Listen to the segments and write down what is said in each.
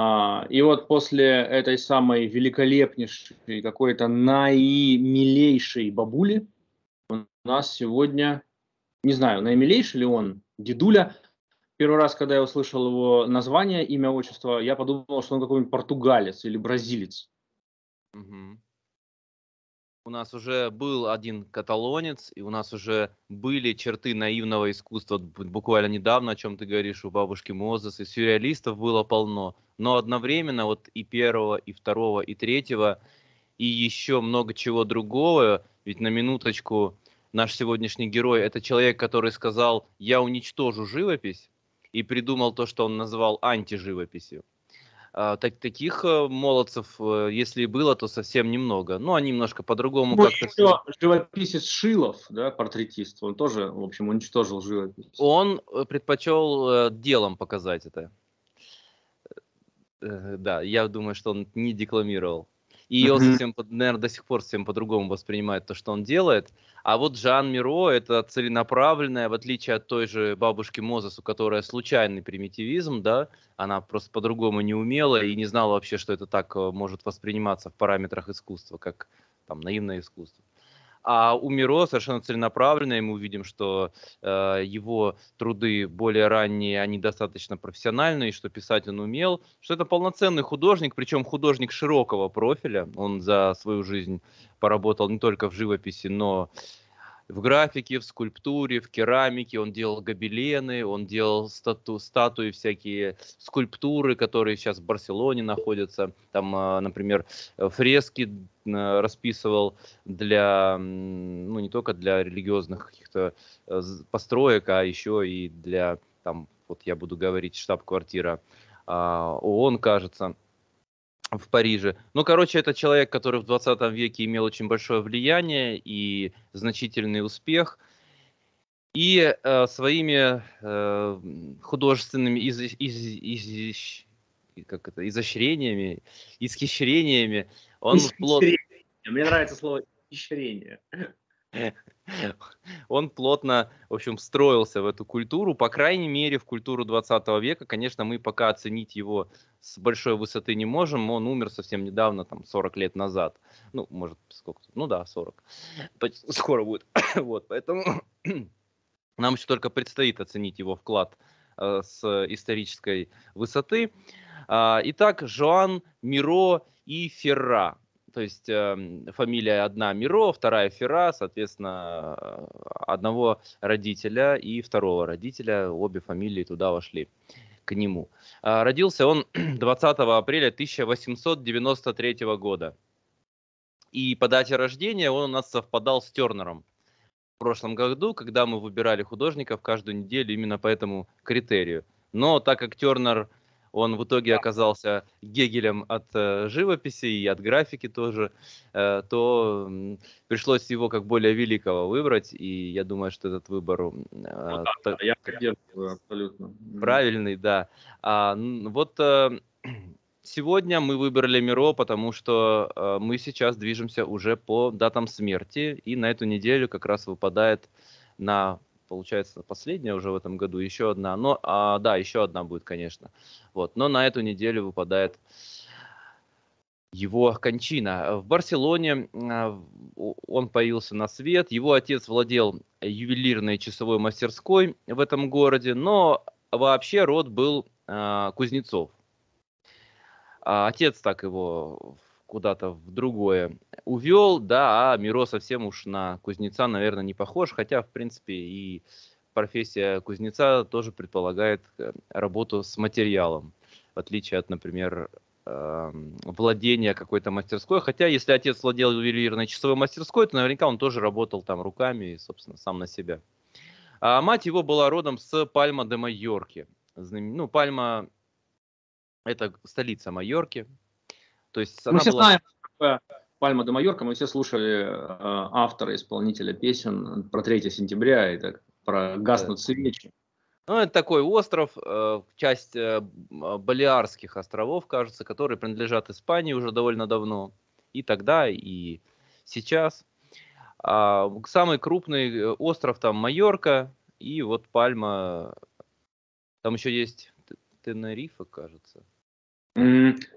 А, и вот после этой самой великолепнейшей, какой-то наимилейшей бабули у нас сегодня, не знаю, наимилейший ли он, дедуля, Первый раз, когда я услышал его название, имя, отчество, я подумал, что он какой-нибудь португалец или бразилец. Угу. У нас уже был один каталонец, и у нас уже были черты наивного искусства буквально недавно, о чем ты говоришь, у бабушки Мозес, и сюрреалистов было полно. Но одновременно вот и первого, и второго, и третьего, и еще много чего другого, ведь на минуточку наш сегодняшний герой — это человек, который сказал «я уничтожу живопись», и придумал то, что он назвал антиживописью. А, так, таких э, молодцев, э, если и было, то совсем немного. Ну, они немножко по-другому ну, как-то... Еще живописец Шилов, да, портретист, он тоже, в общем, уничтожил живопись. Он э, предпочел делом показать это. Да, я думаю, что он не декламировал и mm он совсем, наверное, до сих пор совсем по-другому воспринимает то, что он делает. А вот Жан Миро — это целенаправленная, в отличие от той же бабушки Мозес, у которой случайный примитивизм, да, она просто по-другому не умела и не знала вообще, что это так э, может восприниматься в параметрах искусства, как там наивное искусство. А у Миро совершенно целенаправленно, и мы увидим, что э, его труды более ранние, они достаточно профессиональные, что писать он умел, что это полноценный художник, причем художник широкого профиля. Он за свою жизнь поработал не только в живописи, но в графике, в скульптуре, в керамике, он делал гобелены, он делал стату, статуи всякие, скульптуры, которые сейчас в Барселоне находятся, там, а, например, фрески а, расписывал для, ну, не только для религиозных каких-то э, построек, а еще и для, там, вот я буду говорить, штаб-квартира а, ООН, кажется, в Париже. Ну, короче, это человек, который в 20 веке имел очень большое влияние и значительный успех. И э, своими э, художественными из, из, из, как это, изощрениями, исхищрениями он плод... Мне нравится слово «исхищрение». он плотно, в общем, встроился в эту культуру, по крайней мере, в культуру 20 века. Конечно, мы пока оценить его с большой высоты не можем, он умер совсем недавно, там, 40 лет назад. Ну, может, сколько? Ну да, 40. Скоро будет. вот, поэтому нам еще только предстоит оценить его вклад э, с исторической высоты. А, итак, Жоан Миро и Ферра то есть э, фамилия одна Миро, вторая Фера, соответственно, э, одного родителя и второго родителя, обе фамилии туда вошли к нему. А, родился он 20 апреля 1893 года. И по дате рождения он у нас совпадал с Тернером в прошлом году, когда мы выбирали художников каждую неделю именно по этому критерию. Но так как Тернер он в итоге оказался гегелем от э, живописи и от графики тоже, э, то пришлось его как более великого выбрать, и я думаю, что этот выбор ну, э, да, так, я поддерживаю абсолютно правильный, да. А, вот сегодня мы выбрали Миро, потому что мы сейчас движемся уже по датам смерти, и на эту неделю как раз выпадает на получается, последняя уже в этом году, еще одна. Но, а, да, еще одна будет, конечно. Вот. Но на эту неделю выпадает его кончина. В Барселоне а, он появился на свет. Его отец владел ювелирной часовой мастерской в этом городе, но вообще род был а, Кузнецов. А, отец так его куда-то в другое увел, да, а Миро совсем уж на кузнеца, наверное, не похож, хотя, в принципе, и профессия кузнеца тоже предполагает э, работу с материалом, в отличие от, например, эм, владения какой-то мастерской. Хотя, если отец владел ювелирной часовой мастерской, то наверняка он тоже работал там руками и, собственно, сам на себя. А мать его была родом с Пальма де Майорки. Ну, Пальма – это столица Майорки, то есть мы все была... знаем, Пальма де Майорка, мы все слушали э, автора, исполнителя песен про 3 сентября и так про гаснут свечи. Ну, это такой остров, э, часть э, э, Балиарских островов, кажется, которые принадлежат Испании уже довольно давно. И тогда, и сейчас. А, самый крупный э, остров там Майорка, и вот Пальма. Там еще есть Тенерифа, кажется.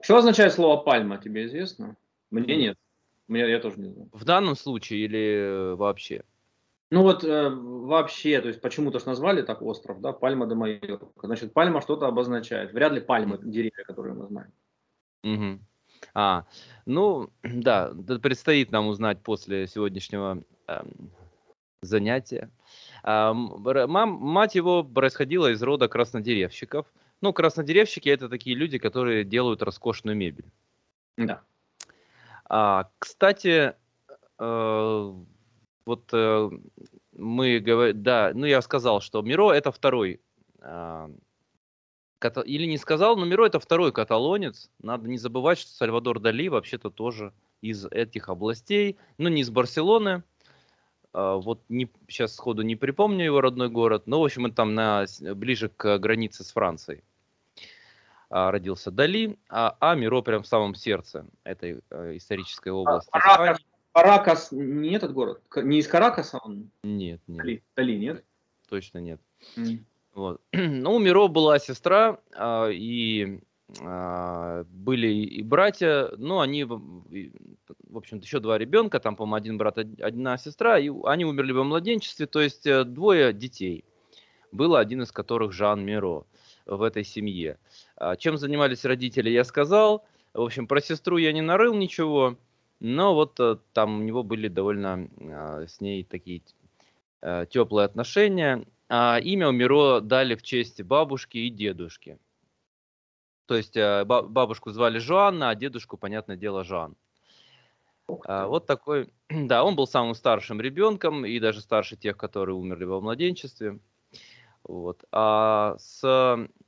Что означает слово пальма, тебе известно? Мне нет. Мне, я тоже не знаю. В данном случае или э, вообще? Ну вот э, вообще, то есть почему-то ж назвали так остров, да, Пальма де Майорка. Значит, пальма что-то обозначает. Вряд ли пальмы, деревья, которые мы знаем. Угу. А, ну да, предстоит нам узнать после сегодняшнего э, занятия. Э, мам, мать его происходила из рода краснодеревщиков – ну, краснодеревщики это такие люди, которые делают роскошную мебель. Да. А, кстати, э, вот э, мы говорим, да, ну я сказал, что Миро это второй, э, ката... или не сказал, но Миро это второй каталонец. Надо не забывать, что Сальвадор Дали вообще-то тоже из этих областей, но не из Барселоны. А, вот не, сейчас сходу не припомню его родной город, но в общем он там на, ближе к границе с Францией. А, родился Дали, а, а Миро прям в самом сердце этой э, исторической а, области. Каракас, Каракас не этот город? Не из Каракаса он? Нет, нет. Дали, Дали нет? Точно нет. Mm. Вот. Ну, у Миро была сестра, а, и были и братья, но они, в общем-то, еще два ребенка, там, по-моему, один брат, одна сестра, и они умерли во младенчестве, то есть э, двое детей. Было один из которых Жан Миро в этой семье. А, чем занимались родители, я сказал. В общем, про сестру я не нарыл ничего, но вот э, там у него были довольно а, с ней такие а, теплые отношения. А имя Миро дали в честь бабушки и дедушки. То есть э, бабушку звали Жоанна, а дедушку, понятное дело, Жан. Вот такой, да, он был самым старшим ребенком и даже старше тех, которые умерли во младенчестве. Вот. А с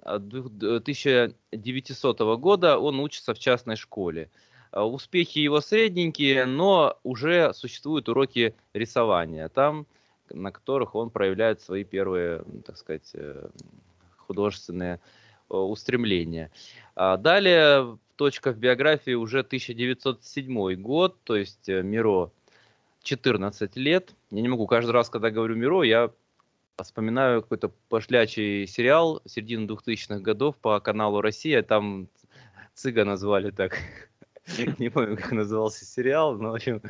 1900 а, года он учится в частной школе. А, успехи его средненькие, но уже существуют уроки рисования, там, на которых он проявляет свои первые, так сказать, э, художественные э, устремления. А далее точка в биографии уже 1907 год, то есть э, Миро 14 лет. Я не могу каждый раз, когда говорю Миро, я вспоминаю какой-то пошлячий сериал середины 2000-х годов по каналу «Россия», там цыга назвали так. Не помню, как назывался сериал, но, в общем,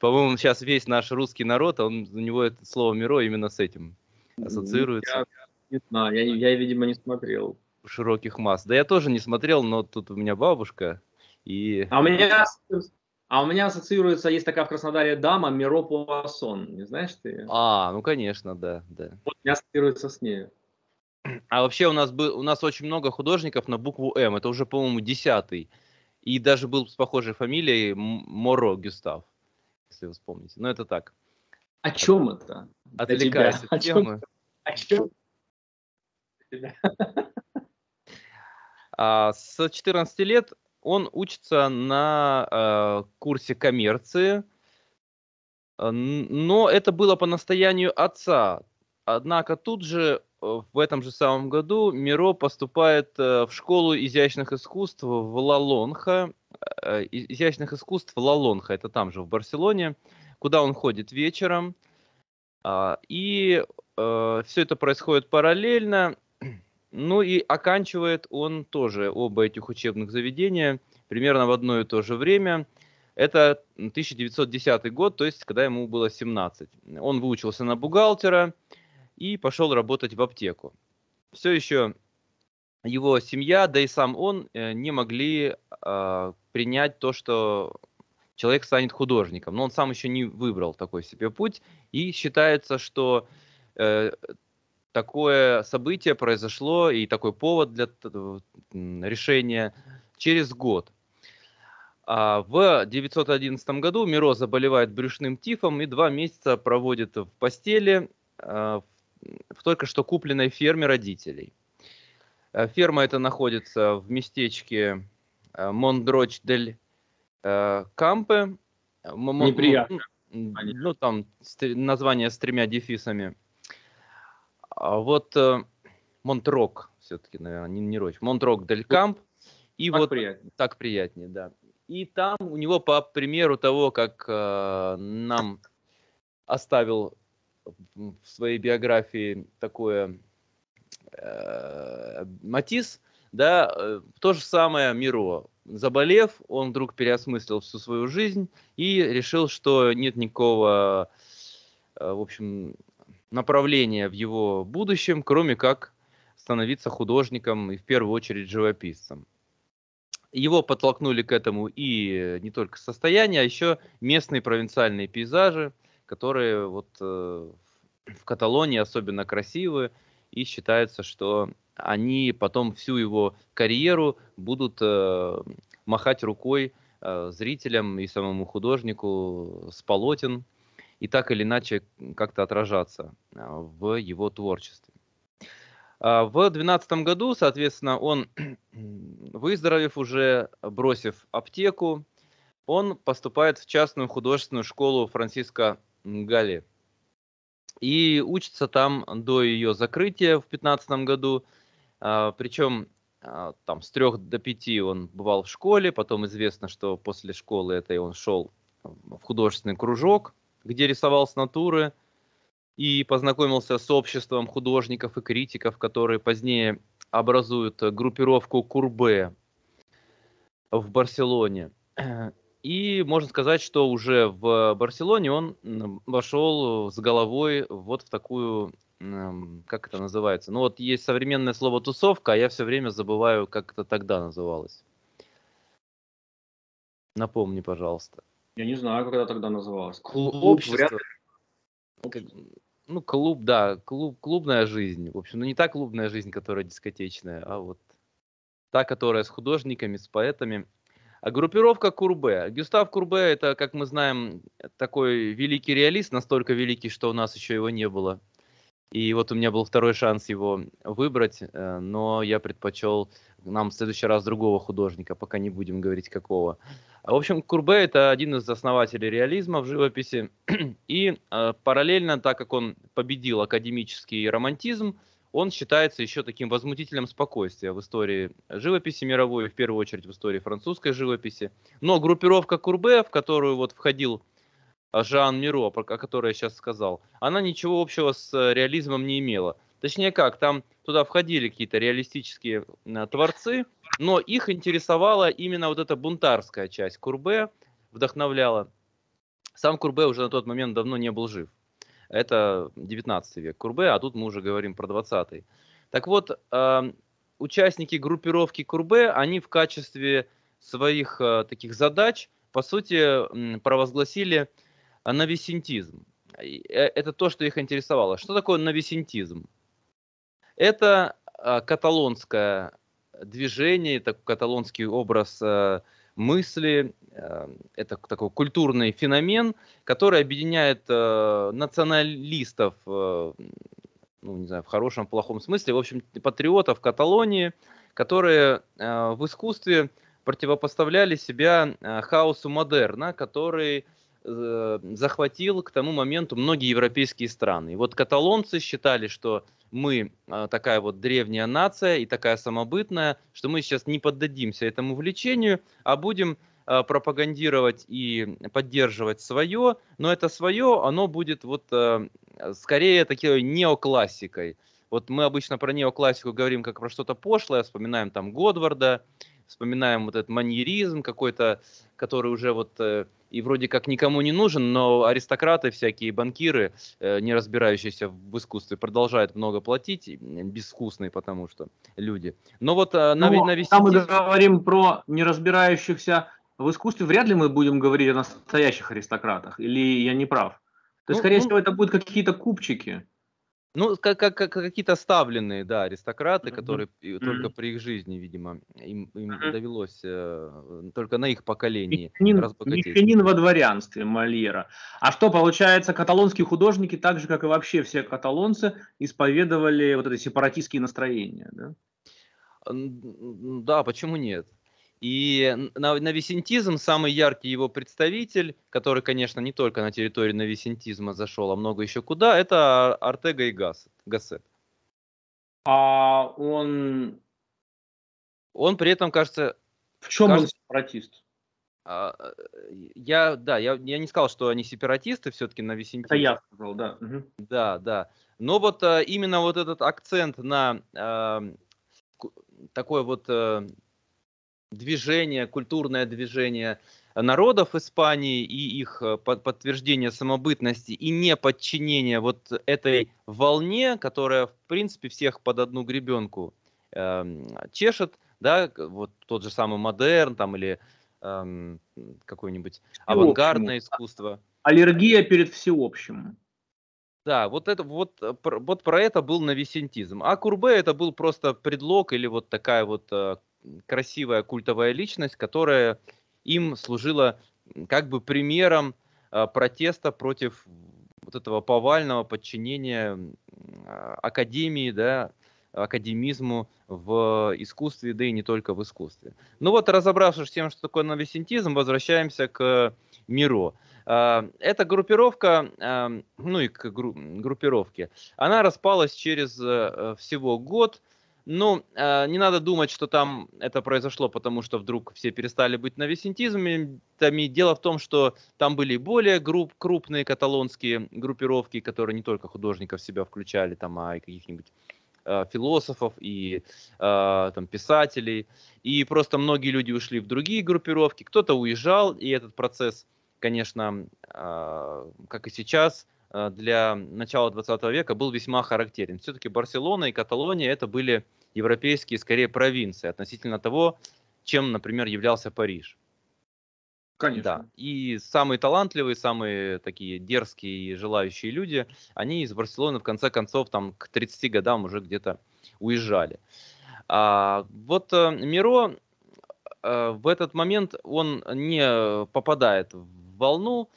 по-моему, сейчас весь наш русский народ, он, у него это слово «миро» именно с этим ассоциируется. Я, не знаю, я, я, видимо, не смотрел. Широких масс. Да я тоже не смотрел, но тут у меня бабушка, и... А у меня а у меня ассоциируется, есть такая в Краснодаре дама Миро Пуассон. Не знаешь ты? А, ну конечно, да, да. Вот у меня ассоциируется с ней. А вообще у нас, был, у нас очень много художников на букву М. Это уже, по-моему, десятый. И даже был с похожей фамилией Моро Гюстав, если вы вспомните. Но это так. О чем От... это? Отвлекаясь от темы. О чем? А, с 14 лет он учится на э, курсе коммерции, э, но это было по настоянию отца. Однако тут же э, в этом же самом году Миро поступает э, в школу изящных искусств в Лалонха. Изящных искусств Лалонха, это там же, в Барселоне, куда он ходит вечером. А, и все это происходит параллельно. Ну и оканчивает он тоже оба этих учебных заведения примерно в одно и то же время. Это 1910 год, то есть когда ему было 17. Он выучился на бухгалтера и пошел работать в аптеку. Все еще его семья, да и сам он э, не могли э, принять то, что человек станет художником. Но он сам еще не выбрал такой себе путь и считается, что э, такое событие произошло и такой повод для решения через год. А, в 911 году Миро заболевает брюшным тифом и два месяца проводит в постели а, в только что купленной ферме родителей. Э, ферма эта находится в местечке э, Мондроч дель э, Кампе. Неприятно. Ну, там название с тремя дефисами. А вот э, Монтрок, все-таки, наверное, не, не Роч, Монтрок Дель Камп. И так вот приятнее. так приятнее, да. И там у него, по примеру того, как э, нам оставил в своей биографии такое э, Матис, да, э, то же самое Миро. Заболев, он вдруг переосмыслил всю свою жизнь и решил, что нет никакого, э, в общем, направления в его будущем, кроме как становиться художником и в первую очередь живописцем. Его подтолкнули к этому и не только состояние, а еще местные провинциальные пейзажи, которые вот э, в Каталонии особенно красивы, и считается, что они потом всю его карьеру будут э, махать рукой э, зрителям и самому художнику с полотен, и так или иначе как-то отражаться а, в его творчестве. А, в 2012 году, соответственно, он, выздоровев уже, бросив аптеку, он поступает в частную художественную школу Франциска Гали и учится там до ее закрытия в 2015 году. А, причем там с трех до пяти он бывал в школе, потом известно, что после школы этой он шел в художественный кружок, где рисовал с натуры и познакомился с обществом художников и критиков, которые позднее образуют группировку Курбе в Барселоне. И можно сказать, что уже в Барселоне он вошел с головой вот в такую, как это называется? Ну вот есть современное слово тусовка, а я все время забываю, как это тогда называлось. Напомни, пожалуйста. Я не знаю, когда тогда называлась. Клуб, Общество. вряд ли. Ну, ну, клуб, да, клуб, клубная жизнь. В общем, ну не та клубная жизнь, которая дискотечная, а вот та, которая с художниками, с поэтами. А группировка Курбе. Гюстав Курбе – это, как мы знаем, такой великий реалист, настолько великий, что у нас еще его не было и вот у меня был второй шанс его выбрать, э, но я предпочел нам в следующий раз другого художника, пока не будем говорить какого. А, в общем, Курбе – это один из основателей реализма в живописи. И э, параллельно, так как он победил академический романтизм, он считается еще таким возмутителем спокойствия в истории живописи мировой, в первую очередь в истории французской живописи. Но группировка Курбе, в которую вот входил а Жан Миро, о которой я сейчас сказал, она ничего общего с э, реализмом не имела. Точнее как, там туда входили какие-то реалистические э, творцы, но их интересовала именно вот эта бунтарская часть. Курбе вдохновляла. Сам Курбе уже на тот момент давно не был жив. Это 19 век Курбе, а тут мы уже говорим про 20. Так вот, эм, участники группировки Курбе, они в качестве своих э, таких задач, по сути, провозгласили а новисентизм. Э, это то, что их интересовало. Что такое новисентизм? Это а, каталонское движение, так, каталонский образ э, мысли, э, это такой культурный феномен, который объединяет националистов, ну, не знаю, в хорошем, плохом смысле, в общем, патриотов Каталонии, которые в искусстве противопоставляли себя хаосу модерна, который Э, захватил к тому моменту многие европейские страны. И вот каталонцы считали, что мы а, такая вот древняя нация и такая самобытная, что мы сейчас не поддадимся этому влечению, а будем а, пропагандировать и поддерживать свое, но это свое, оно будет вот э, скорее такой неоклассикой. Вот мы обычно про неоклассику говорим как про что-то пошлое, вспоминаем там Годварда, вспоминаем вот этот маньеризм какой-то, который уже вот э, и вроде как никому не нужен, но аристократы, всякие банкиры, э, не разбирающиеся в искусстве, продолжают много платить, безвкусные потому что люди. Но вот э, на, но, ну, на вести... Когда мы говорим про неразбирающихся в искусстве, вряд ли мы будем говорить о настоящих аристократах, или я не прав? То есть, ну, скорее ну... всего, это будут какие-то купчики. Ну, как, как, как какие-то ставленные, да, аристократы, mm-hmm. которые mm-hmm. только при их жизни, видимо, им, им mm-hmm. довелось э, только на их поколении Мещанин, мещанин во дворянстве Мольера. А что, получается, каталонские художники, так же, как и вообще все каталонцы, исповедовали вот эти сепаратистские настроения, да? Да, почему нет? И новисентизм, самый яркий его представитель, который, конечно, не только на территории новисентизма зашел, а много еще куда, это Артега и Гассет. А он... Он при этом, кажется... В чем кажется, он сепаратист? А, э, я, да, я, я не сказал, что они сепаратисты все-таки на Висентине. Это я сказал, да. Да, да. Но вот э, именно вот этот акцент на а, такой вот э, движение, культурное движение народов Испании и их э, подтверждение самобытности и не подчинение вот этой волне, которая в принципе всех под одну гребенку э, чешет, да, вот тот же самый модерн там или э, эм, какое-нибудь авангардное искусство. А, аллергия перед всеобщим. Да, вот это вот э, вот про это был нависентизм, а Курбе это был просто предлог или вот такая вот э, красивая культовая личность, которая им служила как бы примером а, протеста против вот этого повального подчинения а, академии, да, академизму в искусстве, да и не только в искусстве. Ну вот, разобравшись с тем, что такое новосинтизм, возвращаемся к Миро. А, эта группировка, ну и к группировке, она распалась через э, всего год ну, э, не надо думать, что там это произошло, потому что вдруг все перестали быть новесентизмами. Дело в том, что там были более групп, крупные каталонские группировки, которые не только художников себя включали, там, а и каких-нибудь э, философов и э, там, писателей. И просто многие люди ушли в другие группировки. Кто-то уезжал, и этот процесс, конечно, э, как и сейчас – Э, для начала 20 века был весьма характерен. Все-таки Барселона и Каталония это были европейские, скорее, провинции относительно того, чем, например, являлся Париж. Конечно. Да. И самые талантливые, самые такие дерзкие и желающие люди, они из Барселоны в конце концов там к 30 годам уже где-то уезжали. А, вот а, Миро а, в этот момент он не попадает в волну,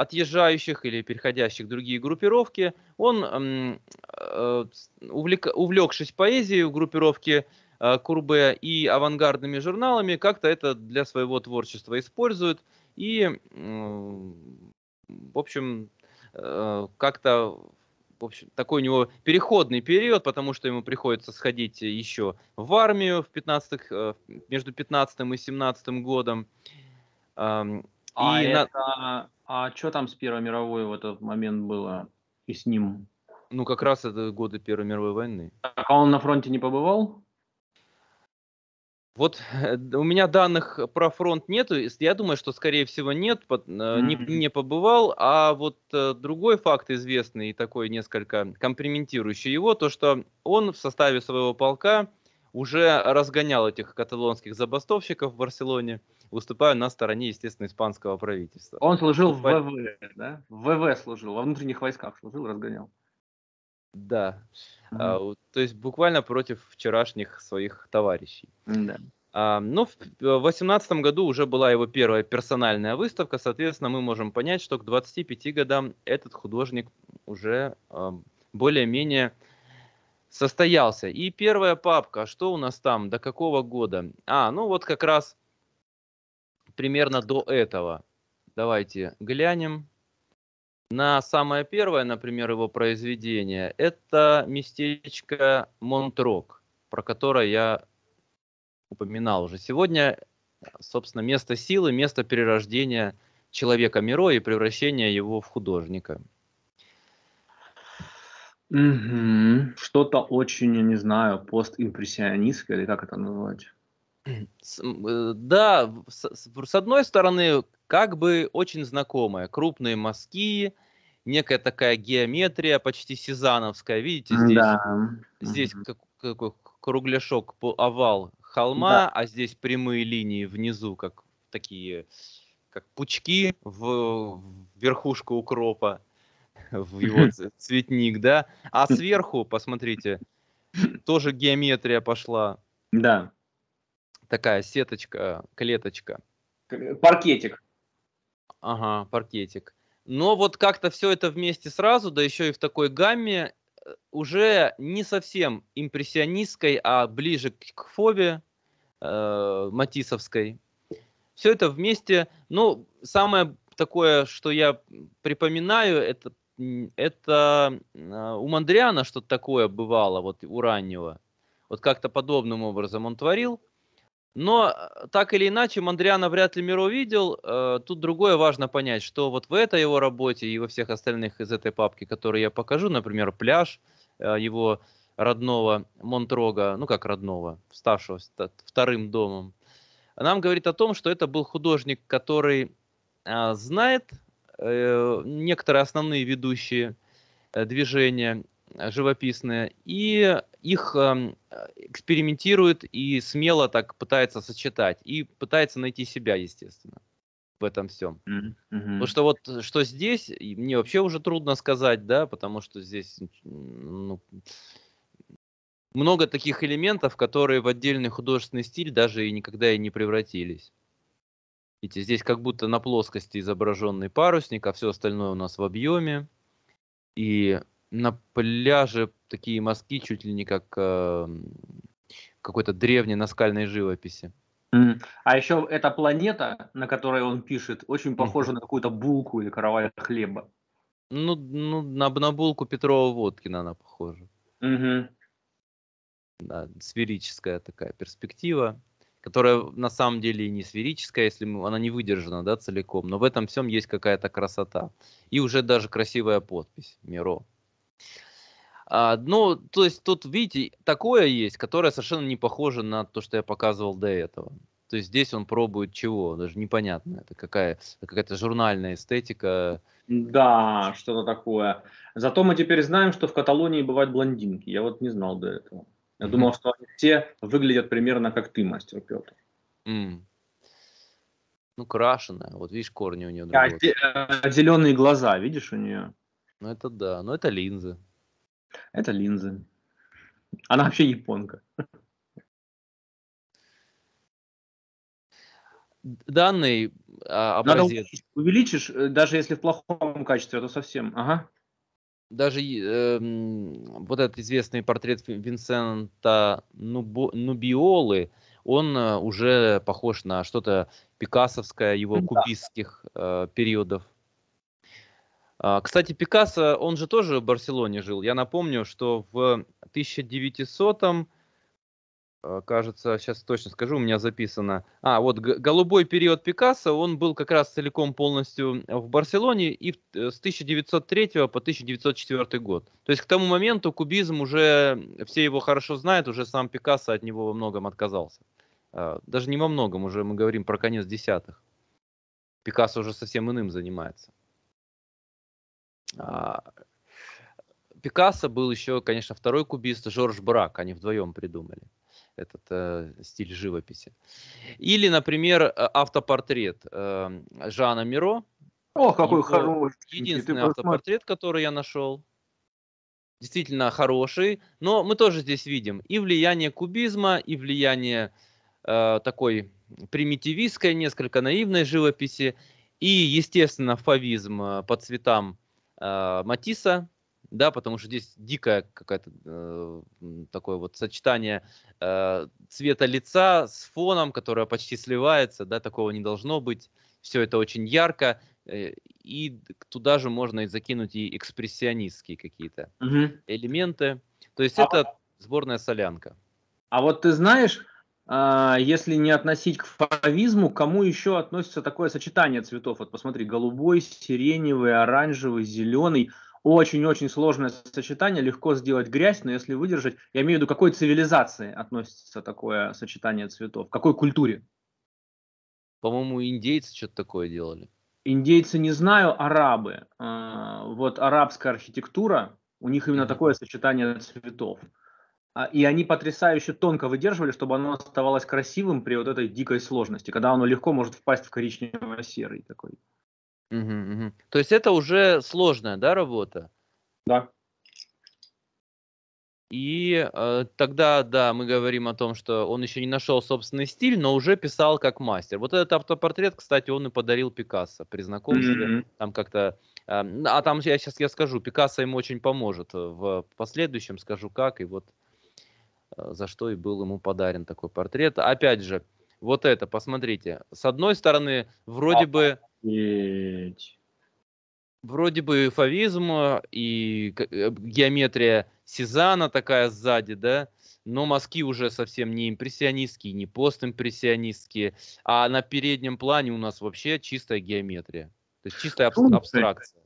отъезжающих или переходящих в другие группировки, он, э, увлекшись поэзией в группировке э, Курбе и авангардными журналами, как-то это для своего творчества использует и, в общем, э, как-то в общем, такой у него переходный период, потому что ему приходится сходить еще в армию в 15 между 15 и 17 годом. А, и это... на... а что там с Первой мировой в этот момент было и с ним? Ну, как раз это годы Первой мировой войны. А он на фронте не побывал? Вот э, у меня данных про фронт нету. Я думаю, что, скорее всего, нет, э, не, не побывал. А вот э, другой факт известный и такой несколько компрометирующий его, то, что он в составе своего полка уже разгонял этих каталонских забастовщиков в Барселоне, выступая на стороне, естественно, испанского правительства. Он служил в ВВ, да? В ВВ служил, во внутренних войсках служил, разгонял. Да. Mm-hmm. А, то есть буквально против вчерашних своих товарищей. Mm-hmm. А, но ну, в 2018 году уже была его первая персональная выставка, соответственно, мы можем понять, что к 25 годам этот художник уже а, более-менее состоялся. И первая папка, что у нас там, до какого года? А, ну вот как раз примерно до этого. Давайте глянем. На самое первое, например, его произведение, это местечко Монтрок, про которое я упоминал уже сегодня. Собственно, место силы, место перерождения человека Миро и превращения его в художника. Угу. Что-то очень, я не знаю, постимпрессионистское, или как это назвать? Э, да, с, с одной стороны, как бы очень знакомое. Крупные мазки, некая такая геометрия, почти сезановская. Видите, здесь, да. здесь угу. как, какой кругляшок, овал холма, да. а здесь прямые линии внизу, как такие как пучки в, в верхушку укропа в его цветник, да. А хм. сверху, посмотрите, тоже геометрия пошла. Да. Такая сеточка, клеточка. Паркетик. Ага, паркетик. Но вот как-то все это вместе сразу, да еще и в такой гамме, э, уже не совсем импрессионистской, а ближе к фобе э, матисовской. Все это вместе, ну, самое такое, что я припоминаю, это это а, у Мандриана что-то такое бывало, вот у раннего. Вот как-то подобным образом он творил. Но а, так или иначе, Мандриана вряд ли Миро видел. А, тут другое важно понять, что вот в этой его работе и во всех остальных из этой папки, которые я покажу, например, пляж его родного Монтрога, ну как родного, ставшего вторым домом, нам говорит о том, что это был художник, который знает Э, некоторые основные ведущие э, движения э, живописные, и их эм, экспериментирует и смело так пытается сочетать, и пытается найти себя, естественно, в этом всем. Mm-hmm. Потому что вот что здесь, мне вообще уже трудно сказать, да, потому что здесь ну, много таких элементов, которые в отдельный художественный стиль даже и никогда и не превратились. Видите, здесь как будто на плоскости изображенный парусник, а все остальное у нас в объеме. И на пляже такие мазки чуть ли не как э, какой-то древней наскальной живописи. А еще эта планета, на которой он пишет, очень похожа на какую-то булку или каравай хлеба. Ну, ну на, на булку Петрова Водкина она похожа. mm Да, сферическая такая перспектива которая на самом деле и не сферическая, если мы, она не выдержана да, целиком, но в этом всем есть какая-то красота. И уже даже красивая подпись Миро. А, ну, то есть тут, видите, такое есть, которое совершенно не похоже на то, что я показывал до этого. То есть здесь он пробует чего, даже непонятно. Это какая, какая-то журнальная эстетика. Да, что-то такое. Зато мы теперь знаем, что в Каталонии бывают блондинки. Я вот не знал до этого. Я mm думал, что они все выглядят примерно как ты, мастер Петр. Mm. Ну, крашеная. Вот видишь, корни у нее А, э, зеленые глаза, видишь, у нее. Ну, это да. Но ну, это линзы. Это линзы. Она вообще японка. Данный а, образец. Надо увеличишь, э, даже если в плохом качестве, а то совсем. Ага даже э, вот этот известный портрет Винсента Нубо, Нубиолы, он э, уже похож на что-то пикассовское его да. кубистских э, периодов. Э, кстати, Пикассо, он же тоже в Барселоне жил. Я напомню, что в 1900 Э, кажется, сейчас точно скажу, у меня записано. А, вот голубой период Пикассо, он был как раз целиком полностью в Барселоне и э, с 1903 по 1904 год. То есть к тому моменту кубизм уже, все его хорошо знают, уже сам Пикассо от него во многом отказался. Э, даже не во многом, уже мы говорим про конец десятых. Пикассо уже совсем иным занимается. А, Пикассо был еще, конечно, второй кубист Жорж Брак, они вдвоем придумали этот э, стиль живописи. Или, например, э, автопортрет э, Жана Миро. О, какой Его хороший. Единственный автопортрет, который я нашел. Действительно хороший. Но мы тоже здесь видим и влияние кубизма, и влияние э, такой примитивистской, несколько наивной живописи, и, естественно, фавизм э, по цветам э, Матисса, да, потому что здесь дикое какое-то э, такое вот сочетание э, цвета лица с фоном, которое почти сливается, да, такого не должно быть. Все это очень ярко, э, и туда же можно и закинуть и экспрессионистские какие-то угу. элементы. То есть а, это сборная солянка. А вот ты знаешь, а, если не относить к фавизму, кому еще относится такое сочетание цветов? Вот посмотри, голубой, сиреневый, оранжевый, зеленый – очень-очень сложное сочетание, легко сделать грязь, но если выдержать, я имею в виду, к какой цивилизации относится такое сочетание цветов, к какой культуре? По-моему, индейцы что-то такое делали. Индейцы не знаю, арабы. А, вот арабская архитектура, у них именно такое сочетание цветов. А, и они потрясающе тонко выдерживали, чтобы оно оставалось красивым при вот этой дикой сложности, когда оно легко может впасть в коричнево-серый такой. Угу, угу. То есть это уже сложная, да, работа? Да. И э, тогда, да, мы говорим о том, что он еще не нашел собственный стиль, но уже писал как мастер. Вот этот автопортрет, кстати, он и подарил Пикассо при знакомстве. Mm-hmm. Там как-то, э, а там я сейчас я скажу, Пикассо ему очень поможет э, в последующем, скажу как и вот э, за что и был ему подарен такой портрет. Опять же, вот это, посмотрите. С одной стороны, вроде а, бы Офигеть. Вроде бы фавизм а, и э, геометрия Сезана такая сзади, да, но мазки уже совсем не импрессионистские, не постимпрессионистские, а на переднем плане у нас вообще чистая геометрия, то есть чистая аб- абстракция.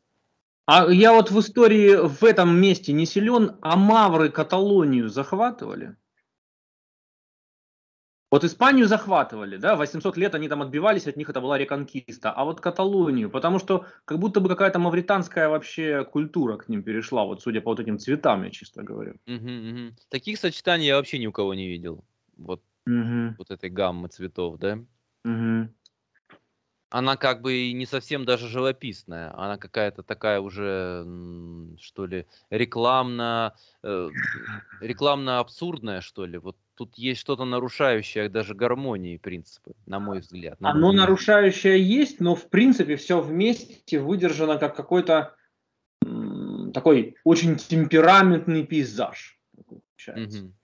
А я вот в истории в этом месте не силен, а мавры Каталонию захватывали? Вот Испанию захватывали, да, 800 лет они там отбивались, от них это была реконкиста, а вот Каталонию, потому что как будто бы какая-то мавританская вообще культура к ним перешла, вот судя по вот этим цветам, я чисто говорю. Угу, угу. Таких сочетаний я вообще ни у кого не видел, вот, угу. вот этой гаммы цветов, да? Угу. Она как бы не совсем даже живописная, она какая-то такая уже, что ли, рекламно, э, рекламно-абсурдная, что ли, вот тут есть что-то нарушающее даже гармонии принципы, на мой взгляд. На Оно взгляд. нарушающее есть, но в принципе все вместе выдержано как какой-то такой очень темпераментный пейзаж. Угу.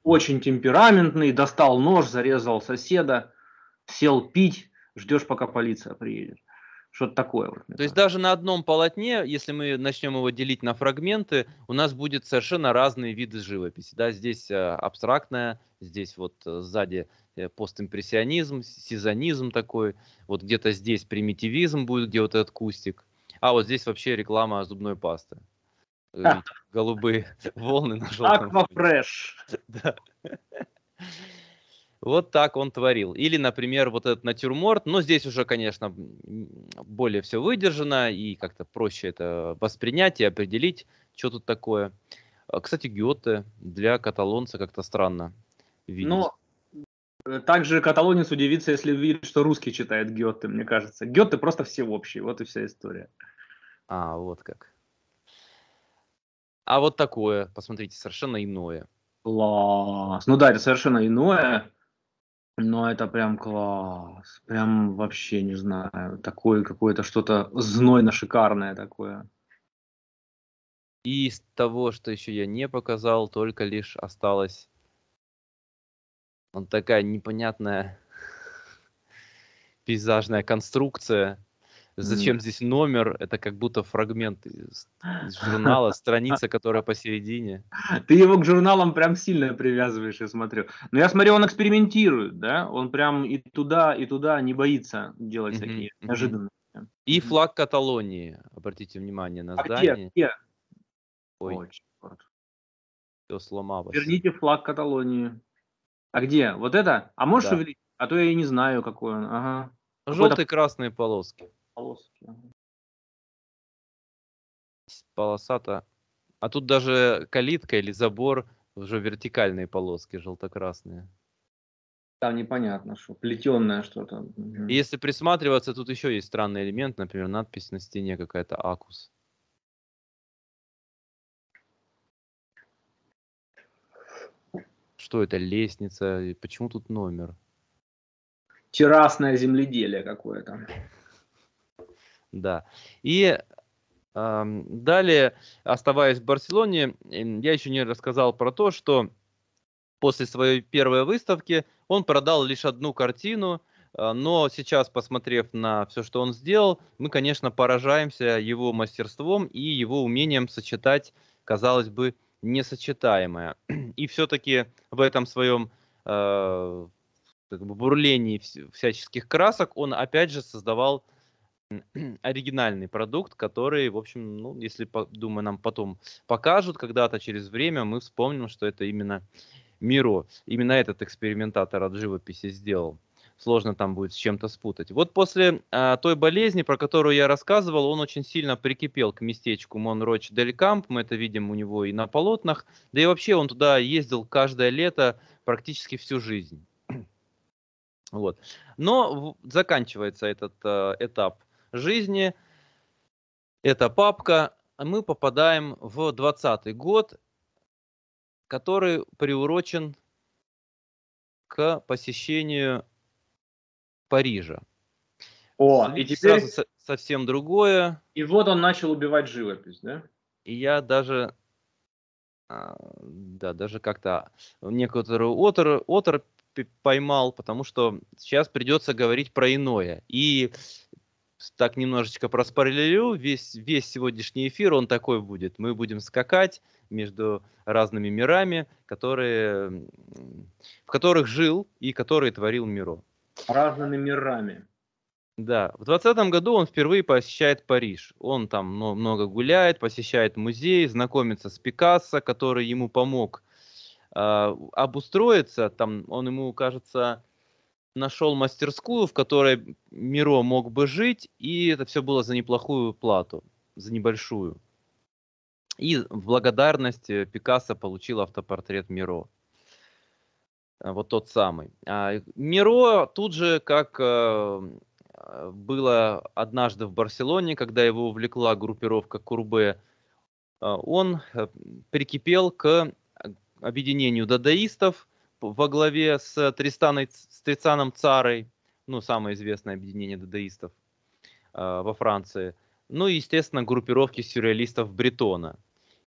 Очень темпераментный, достал нож, зарезал соседа, сел пить, ждешь, пока полиция приедет. Что-то такое. Вот, То есть даже на одном полотне, если мы начнем его делить на фрагменты, у нас будет совершенно разные виды живописи. Да? Здесь э, абстрактная, здесь вот э, сзади э, постимпрессионизм, сезонизм такой, вот где-то здесь примитивизм будет, где вот этот кустик. А вот здесь вообще реклама зубной пасты. Голубые волны на желтом. Аквафреш. Да. Вот так он творил. Или, например, вот этот натюрморт, но ну, здесь уже, конечно, более все выдержано и как-то проще это воспринять и определить, что тут такое. А, кстати, Гёте для каталонца как-то странно видеть. Но э, также каталонец удивится, если увидит, что русский читает Гёте, мне кажется. Гёте просто всеобщий, вот и вся история. А, вот как. А вот такое, посмотрите, совершенно иное. Класс. Ну да, это совершенно иное. Но это прям класс. Прям вообще не знаю. Такое какое-то что-то знойно шикарное такое. И из того, что еще я не показал, только лишь осталась вот такая непонятная пейзажная конструкция, Зачем mm. здесь номер? Это как будто фрагмент из, журнала, страница, которая посередине. Ты его к журналам прям сильно привязываешь, я смотрю. Но я смотрю, он экспериментирует, да? Он прям и туда, и туда не боится делать mm-hmm. такие неожиданные. И флаг Каталонии, обратите внимание на а здание. Где? где? Ой, Ой черт. все сломалось. Верните флаг Каталонии. А где? Вот это? А можешь да. увеличить? А то я и не знаю, какой он. Ага. Желтые-красные полоски полоски. Полосата. А тут даже калитка или забор уже вертикальные полоски желто-красные. Там непонятно, что плетенное что-то. И если присматриваться, тут еще есть странный элемент, например, надпись на стене какая-то Акус. Что это, лестница? И почему тут номер? Террасное земледелие какое-то. Да. И э, далее, оставаясь в Барселоне, я еще не рассказал про то, что после своей первой выставки он продал лишь одну картину, а, но сейчас, посмотрев на все, что он сделал, мы, конечно, поражаемся его мастерством и его умением сочетать, казалось бы, несочетаемое. И все-таки в этом своем э, а, как бы бурлении всяческих красок он опять же создавал оригинальный продукт, который, в общем, ну, если, думаю, нам потом покажут когда-то через время, мы вспомним, что это именно Миро, именно этот экспериментатор от живописи сделал. Сложно там будет с чем-то спутать. Вот после а, той болезни, про которую я рассказывал, он очень сильно прикипел к местечку Монроч дель Камп. Мы это видим у него и на полотнах. Да и вообще он туда ездил каждое лето практически всю жизнь. Вот. Но заканчивается этот э, этап жизни. Это папка. Мы попадаем в 2020 год, который приурочен к посещению Парижа. О, Здесь и теперь сразу совсем другое. И вот он начал убивать живопись, да? И я даже а, да, даже как-то некоторую отор, отор поймал, потому что сейчас придется говорить про иное. И так немножечко проспойлерю, весь, весь сегодняшний эфир, он такой будет. Мы будем скакать между разными мирами, которые, в которых жил и которые творил Миро. Разными мирами. Да, в 2020 году он впервые посещает Париж. Он там много гуляет, посещает музей, знакомится с Пикассо, который ему помог э, обустроиться. Там он ему, кажется, нашел мастерскую, в которой Миро мог бы жить, и это все было за неплохую плату, за небольшую. И в благодарность э, Пикассо получил автопортрет Миро. А, вот тот самый. А, Миро тут же, как э, было однажды в Барселоне, когда его увлекла группировка Курбе, э, он прикипел к объединению дадаистов – во главе с, Тристаной, с Тристаном Царой, ну, самое известное объединение дадаистов э, во Франции, ну и, естественно, группировки сюрреалистов Бретона.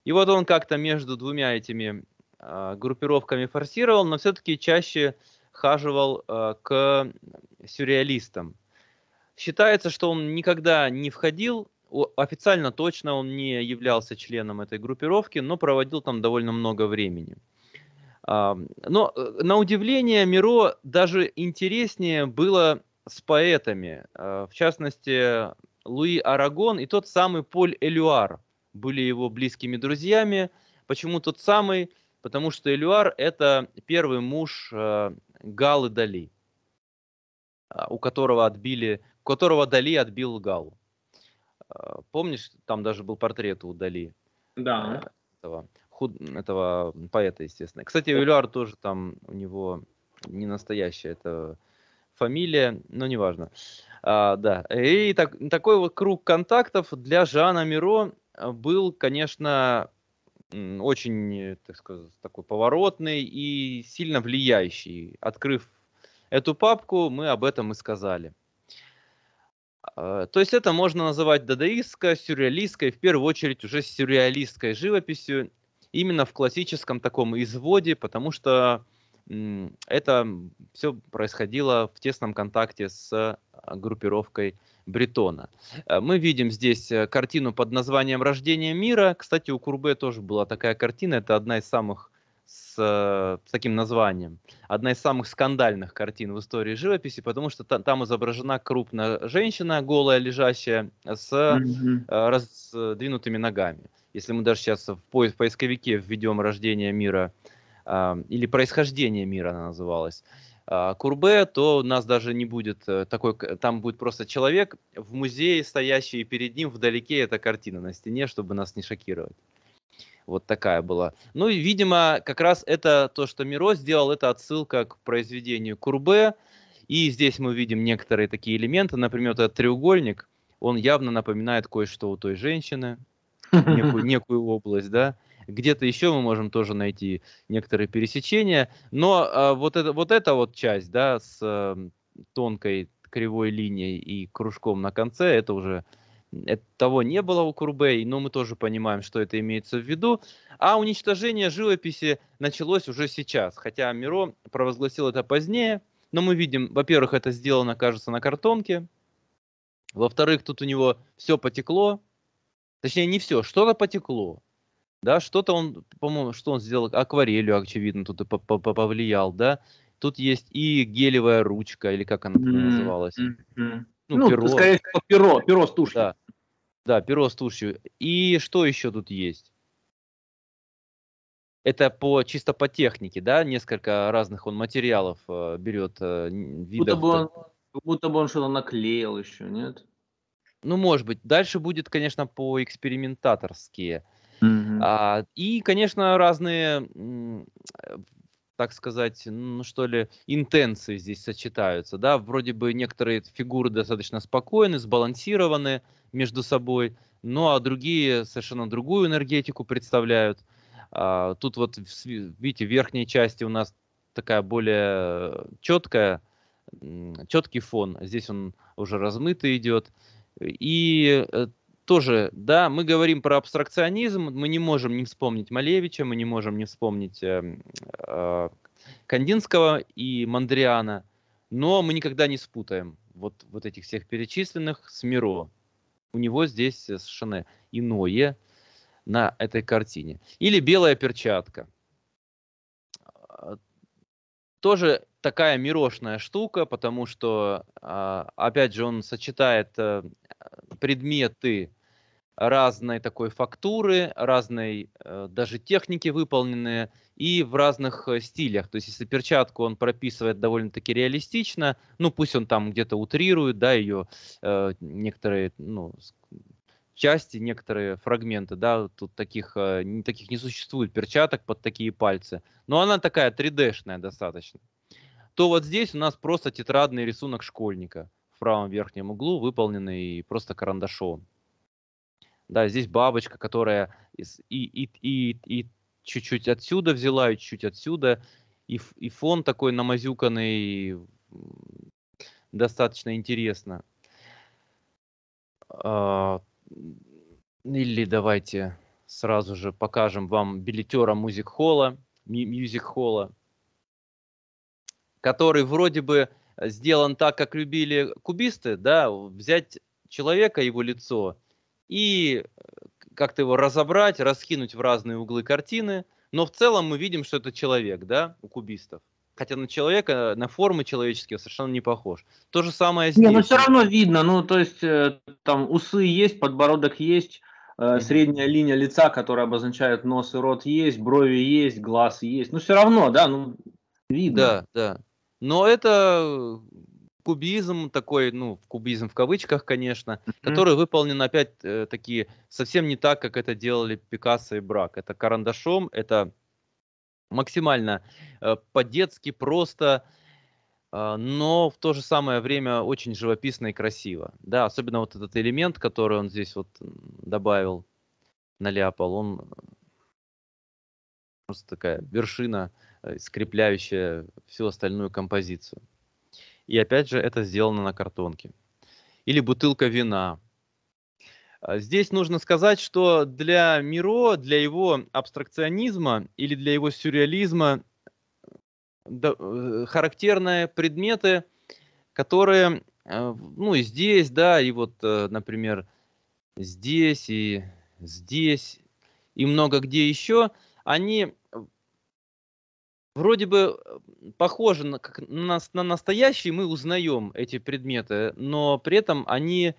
И вот он как-то между двумя этими э, группировками форсировал, но все-таки чаще хаживал э, к сюрреалистам. Считается, что он никогда не входил, официально точно он не являлся членом этой группировки, но проводил там довольно много времени. Но э, на удивление Миро даже интереснее было с поэтами. Э, в частности, Луи Арагон и тот самый Поль Элюар были его близкими друзьями. Почему тот самый? Потому что Элюар – это первый муж э, Галы Дали, а, у которого отбили, у которого Дали отбил Галу. Помнишь, там даже был портрет у Дали? Да. Этого худ... этого поэта, естественно. Кстати, Юлиар тоже там у него не настоящая, это фамилия, но неважно. А, да, и так, такой вот круг контактов для Жана Миро э, был, конечно, очень, так сказать, такой поворотный и сильно влияющий. Открыв эту папку, мы об этом и сказали. А, то есть это можно называть дадаистской, сюрреалистской, в первую очередь уже сюрреалистской живописью именно в классическом таком изводе, потому что это все происходило в тесном контакте с а, группировкой Бретона. Э, мы видим здесь э, картину под названием «Рождение мира». Кстати, у Курбе тоже была такая картина. Это одна из самых с, э, с таким названием. Одна из самых скандальных картин в истории живописи, потому что та, там изображена крупная женщина, голая, лежащая, с mm-hmm. раздвинутыми ногами если мы даже сейчас в поисковике введем рождение мира, или происхождение мира она называлась, а, Курбе, то у нас даже не будет э, такой, там будет просто человек в музее стоящий, и перед ним вдалеке эта картина на стене, чтобы нас не шокировать. Вот такая была. Ну и, видимо, как раз это то, что Миро сделал, это отсылка к произведению Курбе. И здесь мы видим некоторые такие элементы, например, этот треугольник, он явно напоминает кое-что у той женщины, некую, некую область, да. Где-то еще мы можем тоже найти некоторые пересечения, но э, вот, это, вот эта вот часть, да, с э, тонкой кривой линией и кружком на конце, это уже того не было у Курбей, но мы тоже понимаем, что это имеется в виду. А уничтожение живописи началось уже сейчас, хотя Миро провозгласил это позднее, но мы видим, во-первых, это сделано, кажется, на картонке, во-вторых, тут у него все потекло, Точнее, не все, что-то потекло. Да, что-то он, по-моему, что он сделал, акварелью, очевидно, тут и по -по повлиял, да. Тут есть и гелевая ручка, или как она mm -hmm. называлась. Mm -hmm. Ну, ну перо. скорее всего, перо, перо с тушью. Да. да, перо с тушью. И что еще тут есть? Это по чисто по технике, да, несколько разных он материалов э, берет э, видов. Будто бы он, будто бы он что-то наклеил еще, нет? Ну, может быть. Дальше будет, конечно, поэкспериментаторские. Mm-hmm. А, и, конечно, разные, э, так сказать, ну что ли, интенции здесь сочетаются. Да, вроде бы некоторые фигуры достаточно спокойны, сбалансированы между собой, ну а другие совершенно другую энергетику представляют. А, тут вот, видите, в верхней части у нас такая более э, четкая, четкий фон. Здесь он уже размытый идет. И э, тоже, да, мы говорим про абстракционизм, мы не можем не вспомнить Малевича, мы не можем не вспомнить э, э, Кандинского и Мандриана, но мы никогда не спутаем вот, вот этих всех перечисленных с Миро. У него здесь э, совершенно иное на этой картине. Или белая перчатка. А, тоже такая мирошная штука, потому что, а, опять же, он сочетает э, предметы разной такой фактуры, разной э, даже техники выполненные и в разных э, стилях. То есть, если перчатку он прописывает довольно-таки реалистично, ну пусть он там где-то утрирует, да, ее некоторые, ну, части, некоторые фрагменты, да, тут таких, э, таких не существует перчаток под такие пальцы, но она такая 3D-шная достаточно, то вот здесь у нас просто тетрадный рисунок школьника в правом верхнем углу, выполненный просто карандашом. Да, здесь бабочка, которая и, и, и, и чуть-чуть отсюда взяла, и чуть-чуть отсюда, и, и фон такой намазюканный, достаточно интересно. А, или давайте сразу же покажем вам билетера мюзик-холла, мюзик-холла, который вроде бы сделан так, как любили кубисты, да, взять человека, его лицо, и э, как-то его разобрать, раскинуть в разные углы картины, но в целом мы видим, что это человек, да, у кубистов хотя на человека, на формы человеческие совершенно не похож. То же самое здесь. Не, но ну, все равно видно, ну, то есть э, там усы есть, подбородок есть, э, средняя линия лица, которая обозначает нос и рот есть, брови есть, глаз есть, ну, все равно, да, ну, видно. Да, да. Но это э, кубизм такой, ну, кубизм в кавычках, конечно, mm-hmm. который выполнен опять э, таки совсем не так, как это делали Пикассо и Брак. Это карандашом, это максимально э, по-детски, просто, э, но в то же самое время очень живописно и красиво. Да, особенно вот этот элемент, который он здесь вот добавил, на наляпал, он э, просто такая вершина, скрепляющая всю остальную композицию. И опять же, это сделано на картонке. Или бутылка вина. А здесь нужно сказать, что для Миро, для его абстракционизма или для его сюрреализма э, характерные предметы, которые, э, ну и здесь, да, и вот, э, например, здесь и здесь и много где еще, они вроде бы похожи на, как на, на настоящие, мы узнаем эти предметы, но при этом они э,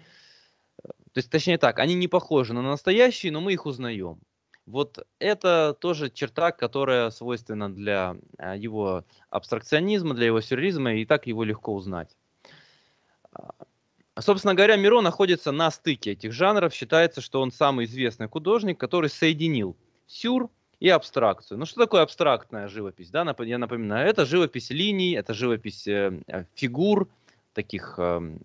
то есть, точнее так, они не похожи на настоящие, но мы их узнаем. Вот это тоже черта, которая свойственна для а, его абстракционизма, для его сюрреализма, и так его легко узнать. А, собственно говоря, Миро находится на стыке этих жанров. Считается, что он самый известный художник, который соединил сюр и абстракцию. Ну что такое абстрактная живопись? Да, я напоминаю, это живопись линий, это живопись э, э, фигур, таких эм,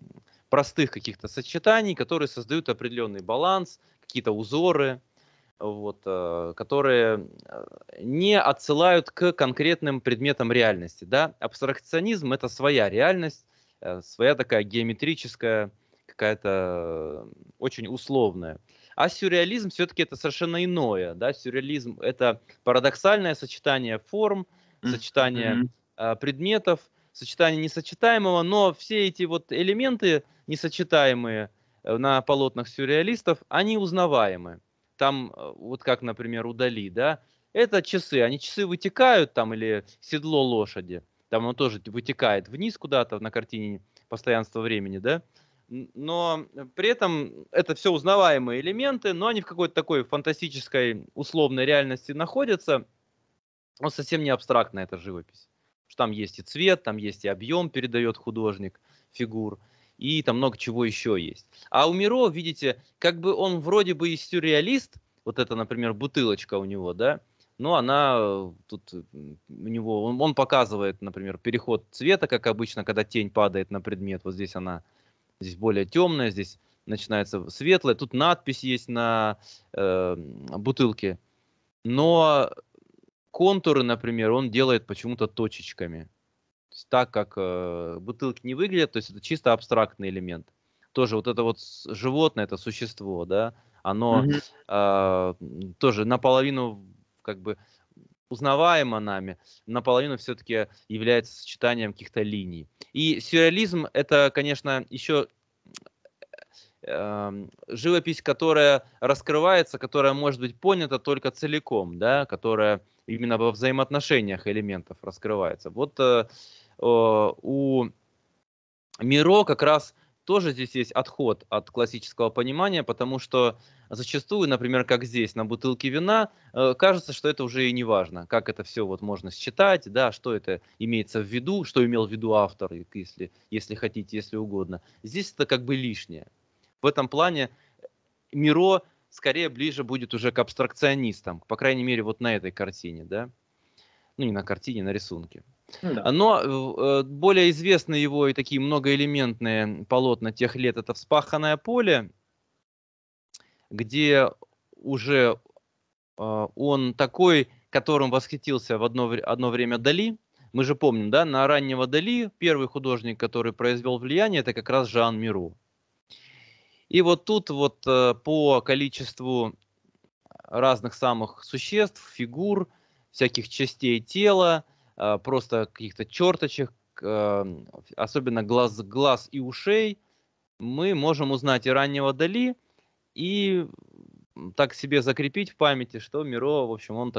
простых каких-то сочетаний, которые создают определенный баланс, какие-то узоры, вот, э, которые э, не отсылают к конкретным предметам реальности. Да? Абстракционизм – это своя реальность, э, своя такая геометрическая, какая-то очень условная. А сюрреализм все-таки это совершенно иное. Да? Сюрреализм – это парадоксальное сочетание форм, сочетание mm-hmm. предметов – сочетание несочетаемого, но все эти вот элементы несочетаемые э, на полотнах сюрреалистов, они узнаваемы. Там, э, вот как, например, у Дали, да, это часы, они часы вытекают там, или седло лошади, там оно тоже вытекает вниз куда-то на картине постоянства времени, да, но при этом это все узнаваемые элементы, но они в какой-то такой фантастической условной реальности находятся, но совсем не абстрактная эта живопись что там есть и цвет, там есть и объем передает художник фигур, и там много чего еще есть. А у Миро, видите, как бы он вроде бы и сюрреалист, вот это, например, бутылочка у него, да, но она э, тут э, у него, он, он показывает, например, переход цвета, как обычно, когда тень падает на предмет, вот здесь она, здесь более темная, здесь начинается светлая. тут надпись есть на э, бутылке, но контуры, например, он делает почему-то точечками. То есть, так как э, бутылки не выглядят, то есть это чисто абстрактный элемент. Тоже вот это вот животное, это существо, да, оно mm-hmm. э, тоже наполовину как бы узнаваемо нами, наполовину все-таки является сочетанием каких-то линий. И сюрреализм это, конечно, еще эм, живопись, которая раскрывается, которая может быть понята только целиком, да, которая именно во взаимоотношениях элементов раскрывается. Вот э, у Миро как раз тоже здесь есть отход от классического понимания, потому что зачастую, например, как здесь, на бутылке вина, э, кажется, что это уже и не важно, как это все вот можно считать, да, что это имеется в виду, что имел в виду автор, если, если хотите, если угодно. Здесь это как бы лишнее. В этом плане Миро скорее ближе будет уже к абстракционистам, по крайней мере, вот на этой картине, да? Ну, не на картине, на рисунке. Ну да. Но э, более известны его и такие многоэлементные полотна тех лет это «Вспаханное поле», где уже э, он такой, которым восхитился в одно, одно время Дали. Мы же помним, да, на раннего Дали первый художник, который произвел влияние, это как раз Жан Миру. И вот тут вот э, по количеству разных самых существ, фигур, всяких частей тела, э, просто каких-то черточек, э, особенно глаз, глаз и ушей, мы можем узнать и раннего Дали, и так себе закрепить в памяти, что Миро, в общем, он,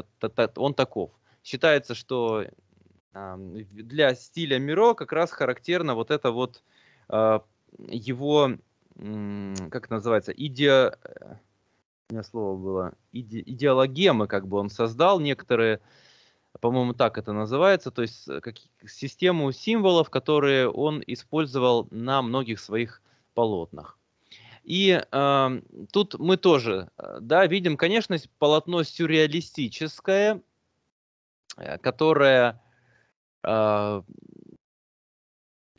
он таков. Считается, что а, для стиля Миро как раз характерно вот это вот его как называется, иде... У меня слово было. Иде... Идеологемы, как бы он создал некоторые, по-моему, так это называется, то есть э, как... систему символов, которые он использовал на многих своих полотнах. И э, тут мы тоже, э, да, видим, конечно, полотно сюрреалистическое, э, которое э,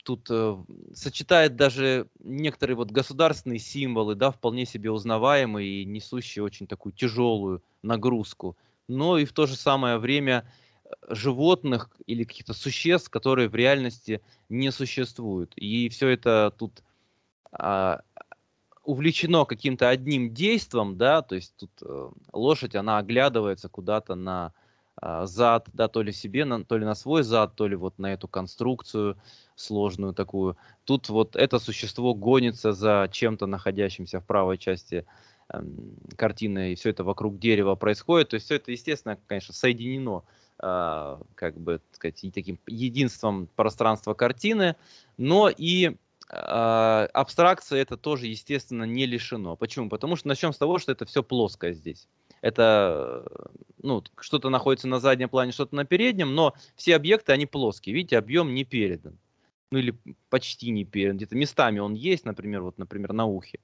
тут э, сочетает даже некоторые вот государственные символы, да, вполне себе узнаваемые и несущие очень такую тяжелую нагрузку, но и в то же самое время э, животных или каких-то существ, которые в реальности не существуют. И все это тут э, увлечено каким-то одним действом, да, то есть тут э, лошадь, она оглядывается куда-то на а, зад, да, то ли себе, на, то ли на свой зад, то ли вот на эту конструкцию сложную такую. Тут вот это существо гонится за чем-то находящимся в правой части э, картины, и все это вокруг дерева происходит. То есть все это, естественно, конечно, соединено э, как бы, так сказать, таким единством пространства картины, но и э, а, абстракции это тоже, естественно, не лишено. Почему? Потому что начнем с того, что это все плоское здесь это э, ну, что-то находится на заднем плане, что-то на переднем, но все объекты, они плоские. Видите, объем не передан. Ну или почти не передан. Где-то местами он есть, например, вот, например, на ухе.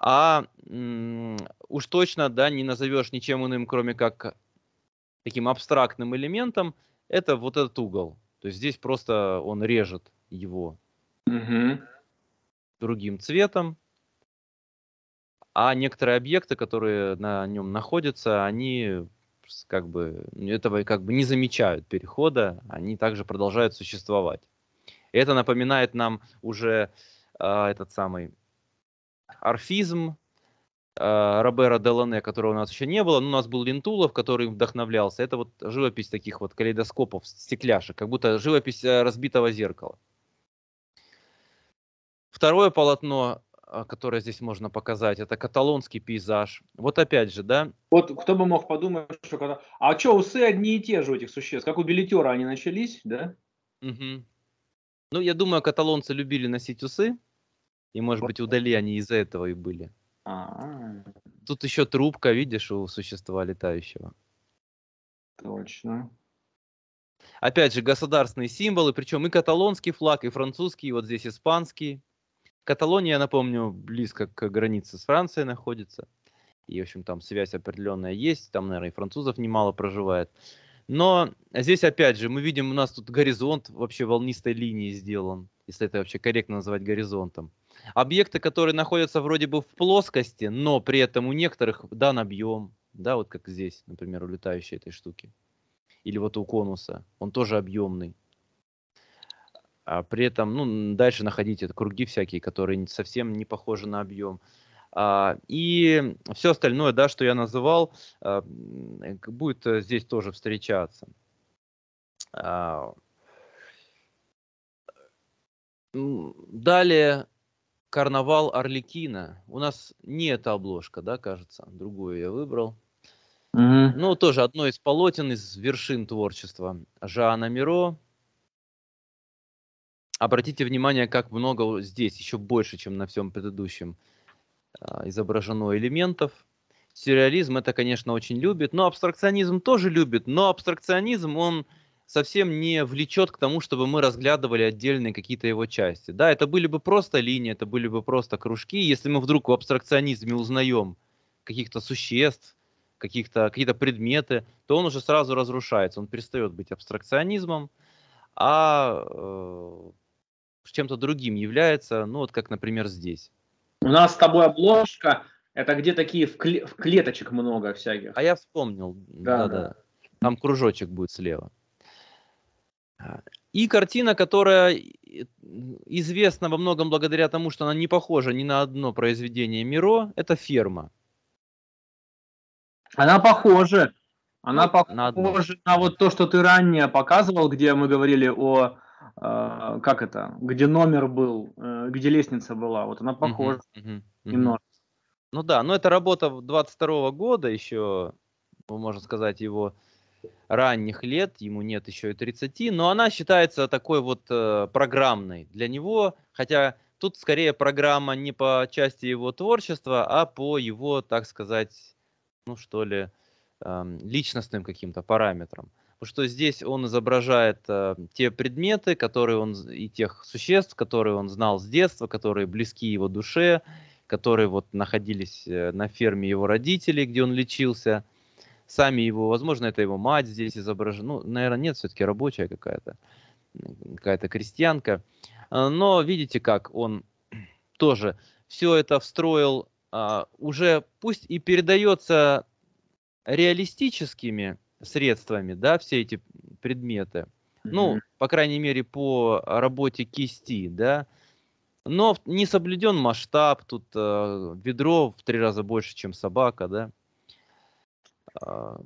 А уж точно, да, не назовешь ничем иным, кроме как таким абстрактным элементом, это вот этот угол. То есть здесь просто он режет его угу. другим цветом а некоторые объекты, которые на нем находятся, они как бы этого как бы не замечают перехода, они также продолжают существовать. это напоминает нам уже э, этот самый орфизм э, Робера Делане, которого у нас еще не было, но у нас был Лентулов, который вдохновлялся. Это вот живопись таких вот калейдоскопов, стекляшек, как будто живопись э, разбитого зеркала. Второе полотно а, которое здесь можно показать, это каталонский пейзаж. Вот опять же, да? Вот кто бы мог подумать, что... когда А что, усы одни и те же у этих существ, как у билетера они начались, да? Угу. Ну, я думаю, каталонцы любили носить усы, и, может быть, удали они из-за этого и были. А-а-а. Тут еще трубка, видишь, у существа летающего. Точно. Опять же, государственные символы, причем и каталонский флаг, и французский, и вот здесь испанский. Каталония, напомню, близко к границе с Францией находится. И, в общем, там связь определенная есть. Там, наверное, и французов немало проживает. Но здесь, опять же, мы видим, у нас тут горизонт вообще волнистой линии сделан, если это вообще корректно называть горизонтом. Объекты, которые находятся вроде бы в плоскости, но при этом у некоторых дан объем, да, вот как здесь, например, у летающей этой штуки. Или вот у конуса, он тоже объемный. А при этом, ну, дальше находить это круги всякие, которые совсем не похожи на объем. А, и все остальное, да, что я называл, а, э, будет э, здесь тоже встречаться. А, далее карнавал Орликина. У нас не эта обложка, да, кажется. Другую я выбрал. Mm-hmm. Ну, тоже одно из полотен из вершин творчества Жана Миро. Обратите внимание, как много здесь, еще больше, чем на всем предыдущем, а, изображено элементов. Сюрреализм это, конечно, очень любит, но абстракционизм тоже любит, но абстракционизм, он совсем не влечет к тому, чтобы мы разглядывали отдельные какие-то его части. Да, это были бы просто линии, это были бы просто кружки. Если мы вдруг в абстракционизме узнаем каких-то существ, каких-то, какие-то предметы, то он уже сразу разрушается, он перестает быть абстракционизмом, а э, чем-то другим является, ну вот как, например, здесь. У нас с тобой обложка, это где такие в, кле- в клеточек много всяких. А я вспомнил, да-да. Там кружочек будет слева. И картина, которая э, известна во многом благодаря тому, что она не похожа ни на одно произведение Миро, это «Ферма». Она похожа. Она похожа на, на вот то, что ты ранее показывал, где мы говорили о а, как это, где номер был, э, где лестница была, вот она похожа uh-huh, uh-huh, uh-huh. Ну да, но это работа 22 года еще, ну, можно сказать, его ранних лет, ему нет еще и 30, но она считается такой вот э, программной для него, хотя тут скорее программа не по части его творчества, а по его, так сказать, ну что ли, э, личностным каким-то параметрам что здесь он изображает э, те предметы, которые он и тех существ, которые он знал с детства, которые близки его душе, которые вот находились э, на ферме его родителей, где он лечился. Сами его, возможно, это его мать здесь изображена. Ну, наверное, нет, все-таки рабочая какая-то, какая-то крестьянка. Э, но видите, как он тоже все это встроил а, уже, пусть и передается реалистическими средствами, да, все эти предметы. Mm-hmm. Ну, по крайней мере, по работе кисти, да. Но не соблюден масштаб, тут э, ведро в три раза больше, чем собака, да. А,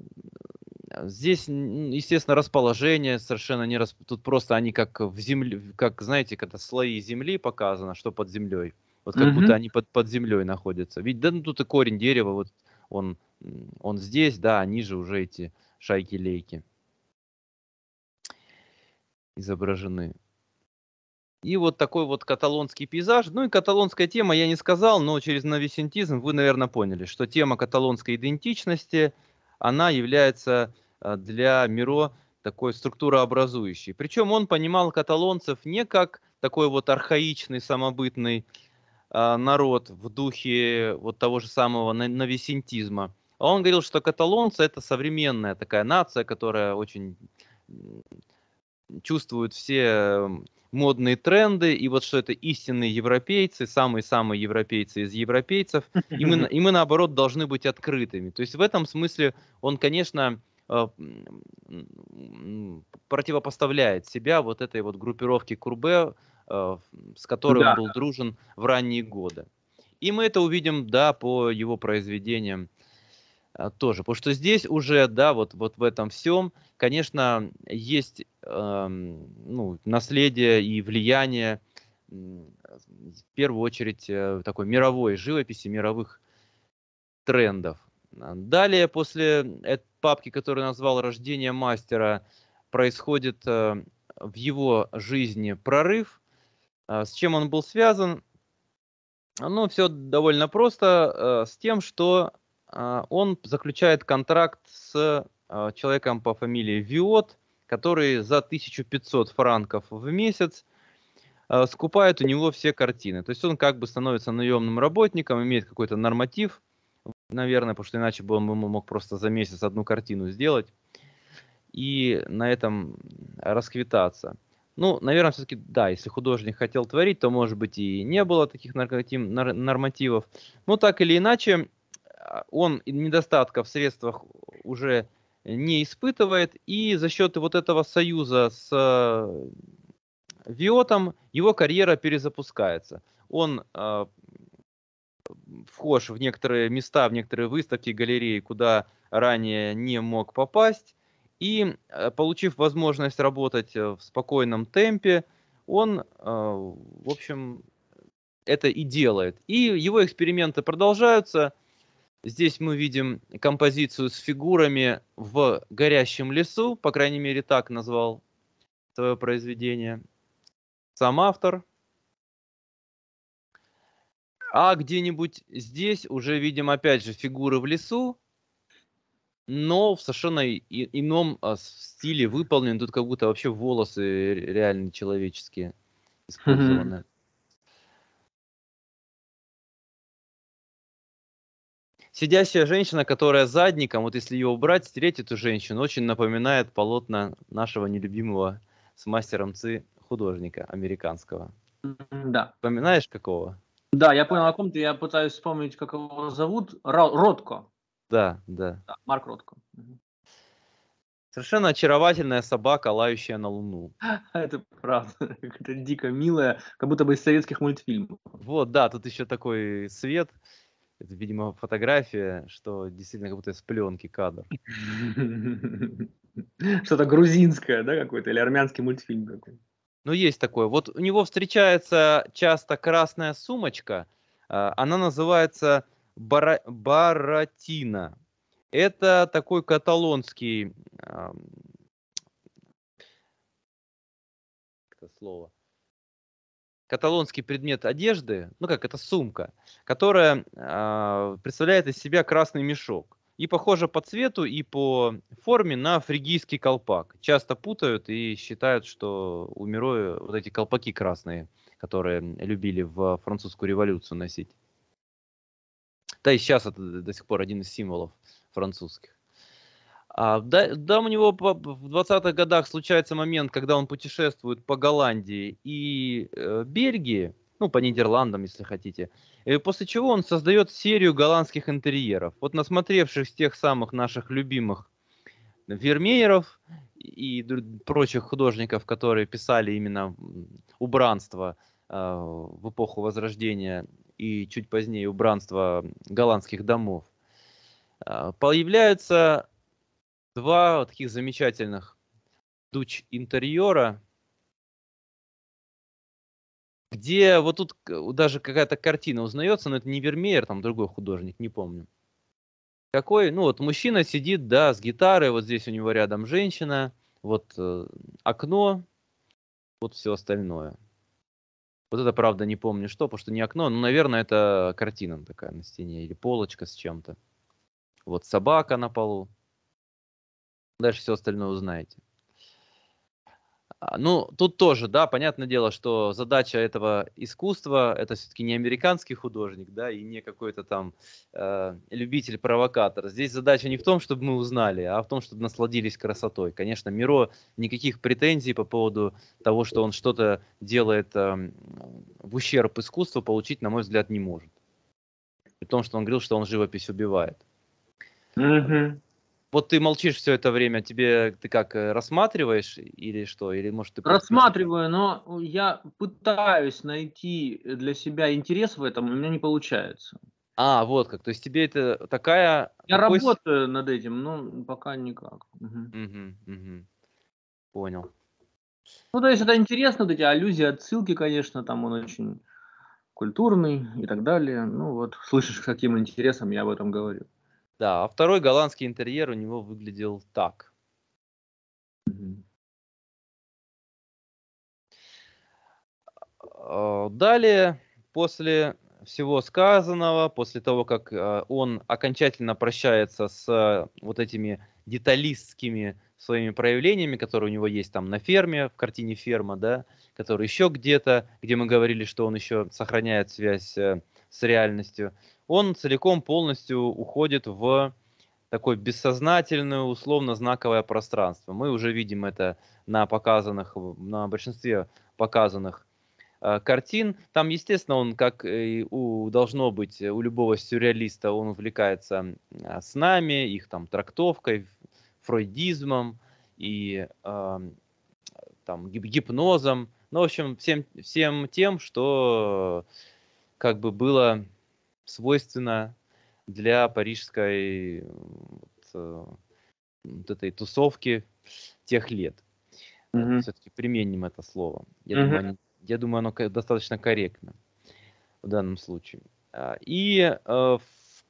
здесь, естественно, расположение совершенно не расп... Тут просто они как в земле, как, знаете, когда слои земли показано, что под землей. Вот как угу. будто они под, под землей находятся. Ведь да, ну, тут и корень дерева, вот он, он здесь, да, они же уже эти шайки-лейки изображены. И вот такой вот каталонский пейзаж. Ну и каталонская тема, я не сказал, но через новисентизм вы, наверное, поняли, что тема каталонской идентичности, она является а, для Миро такой структурообразующей. Причем он понимал каталонцев не как такой вот архаичный, самобытный а, народ в духе вот того же самого новисентизма, а он говорил, что каталонцы это современная такая нация, которая очень чувствует все модные тренды, и вот что это истинные европейцы, самые-самые европейцы из европейцев, и мы, и мы, наоборот, должны быть открытыми. То есть в этом смысле он, конечно, э, противопоставляет себя вот этой вот группировке Курбе, э, с которой да. он был дружен в ранние годы. И мы это увидим, да, по его произведениям а, тоже. Потому что здесь уже, да, вот, вот в этом всем, конечно, есть э, ну, наследие и влияние, в первую очередь, э, такой мировой живописи, мировых трендов. А далее, после этой папки, которую назвал «Рождение мастера», происходит э, в его жизни прорыв. А с чем он был связан? Ну, все довольно просто, э, с тем, что а, он заключает контракт с а, человеком по фамилии Виот, который за 1500 франков в месяц а, скупает у него все картины. То есть он как бы становится наемным работником, имеет какой-то норматив, наверное, потому что иначе бы он мог просто за месяц одну картину сделать и на этом расквитаться. Ну, наверное, все-таки, да, если художник хотел творить, то, может быть, и не было таких нормативов. Но так или иначе, а, он недостатков в средствах уже не испытывает, и за счет вот этого союза с э, Виотом его карьера перезапускается. Он э, вхож в некоторые места, в некоторые выставки, галереи, куда ранее не мог попасть, и э, получив возможность работать э, в спокойном темпе, он, э, в общем, это и делает. И его эксперименты продолжаются – Здесь мы видим композицию с фигурами в горящем лесу, по крайней мере так назвал свое произведение сам автор. А где-нибудь здесь уже видим опять же фигуры в лесу, но в совершенно ином а, стиле выполнен. Тут как будто вообще волосы реально человеческие использованы. Сидящая женщина, которая задником, вот если ее убрать, стереть эту женщину, очень напоминает полотна нашего нелюбимого с мастером Ци художника американского. Да. Поминаешь какого? Да, я понял о ком ты, я пытаюсь вспомнить, как его зовут. Ротко. Да, да. да Марк Ротко. Совершенно очаровательная собака, лающая на Луну. Это правда. Это дико милая, как будто бы из советских мультфильмов. Вот, да, тут еще такой свет. Это, видимо, фотография, что действительно как будто с пленки кадр. Что-то грузинское, да, какое то или армянский мультфильм какой-то. Ну, есть такое. Вот у него встречается часто красная сумочка, а, она называется бара... баратина. Это такой каталонский это слово каталонский предмет одежды, ну как это сумка, которая э, представляет из себя красный мешок. И похожа по цвету и по форме на фригийский колпак. Часто путают и считают, что у Мироя вот эти колпаки красные, которые любили в французскую революцию носить. Да и сейчас это до сих пор один из символов французских. А, да, да, у него по, в 20-х годах случается момент, когда он путешествует по Голландии и э, Бельгии, ну, по Нидерландам, если хотите. И после чего он создает серию голландских интерьеров. Вот насмотревшись тех самых наших любимых Вермееров и прочих художников, которые писали именно убранство э, в эпоху Возрождения и чуть позднее убранство голландских домов, э, появляются два таких замечательных дуч интерьера, где вот тут даже какая-то картина узнается, но это не Вермеер, там другой художник, не помню. Какой, ну вот мужчина сидит, да, с гитарой, вот здесь у него рядом женщина, вот э, окно, вот все остальное. Вот это, правда, не помню что, потому что не окно, ну, наверное, это картина такая на стене или полочка с чем-то. Вот собака на полу дальше все остальное узнаете. А, ну, тут тоже, да, понятное дело, что задача этого искусства это все-таки не американский художник, да, и не какой-то там э, любитель-провокатор. Здесь задача не в том, чтобы мы узнали, а в том, чтобы насладились красотой. Конечно, Миро никаких претензий по поводу того, что он что-то делает э, в ущерб искусству, получить, на мой взгляд, не может. При том, что он говорил, что он живопись убивает. Mm-hmm. Вот ты молчишь все это время, тебе ты как э, рассматриваешь или что? Или может ты рассматриваю, но э, я пытаюсь найти для себя интерес в этом, у меня не получается. А, вот как. То есть тебе это такая. Я такой... работаю над этим, но пока никак. Угу. Угу, угу. Понял. Ну, то есть это интересно, вот эти аллюзии, отсылки, конечно, там он очень культурный и так далее. Ну вот, слышишь, с каким интересом я об этом говорю. Да, а второй голландский интерьер у него выглядел так. А, далее, после всего сказанного, после того, как а, он окончательно прощается с вот этими деталистскими своими проявлениями, которые у него есть там на ферме, в картине «Ферма», да, который еще где-то, где мы говорили, что он еще сохраняет связь э, с реальностью – он целиком полностью уходит в такое бессознательное, условно-знаковое пространство. Мы уже видим это на показанных, на большинстве показанных э, картин. Там, естественно, он, как и у, должно быть у любого сюрреалиста, он увлекается э, снами, их там трактовкой, фройдизмом и э, там гипнозом. Ну, в общем, всем, всем тем, что э, как бы было свойственно для парижской э, вот, э, вот этой тусовки тех лет. Mm-hmm. Э, Все-таки применим это слово. Я, mm-hmm. думаю, я думаю, оно достаточно корректно в данном случае. А, и в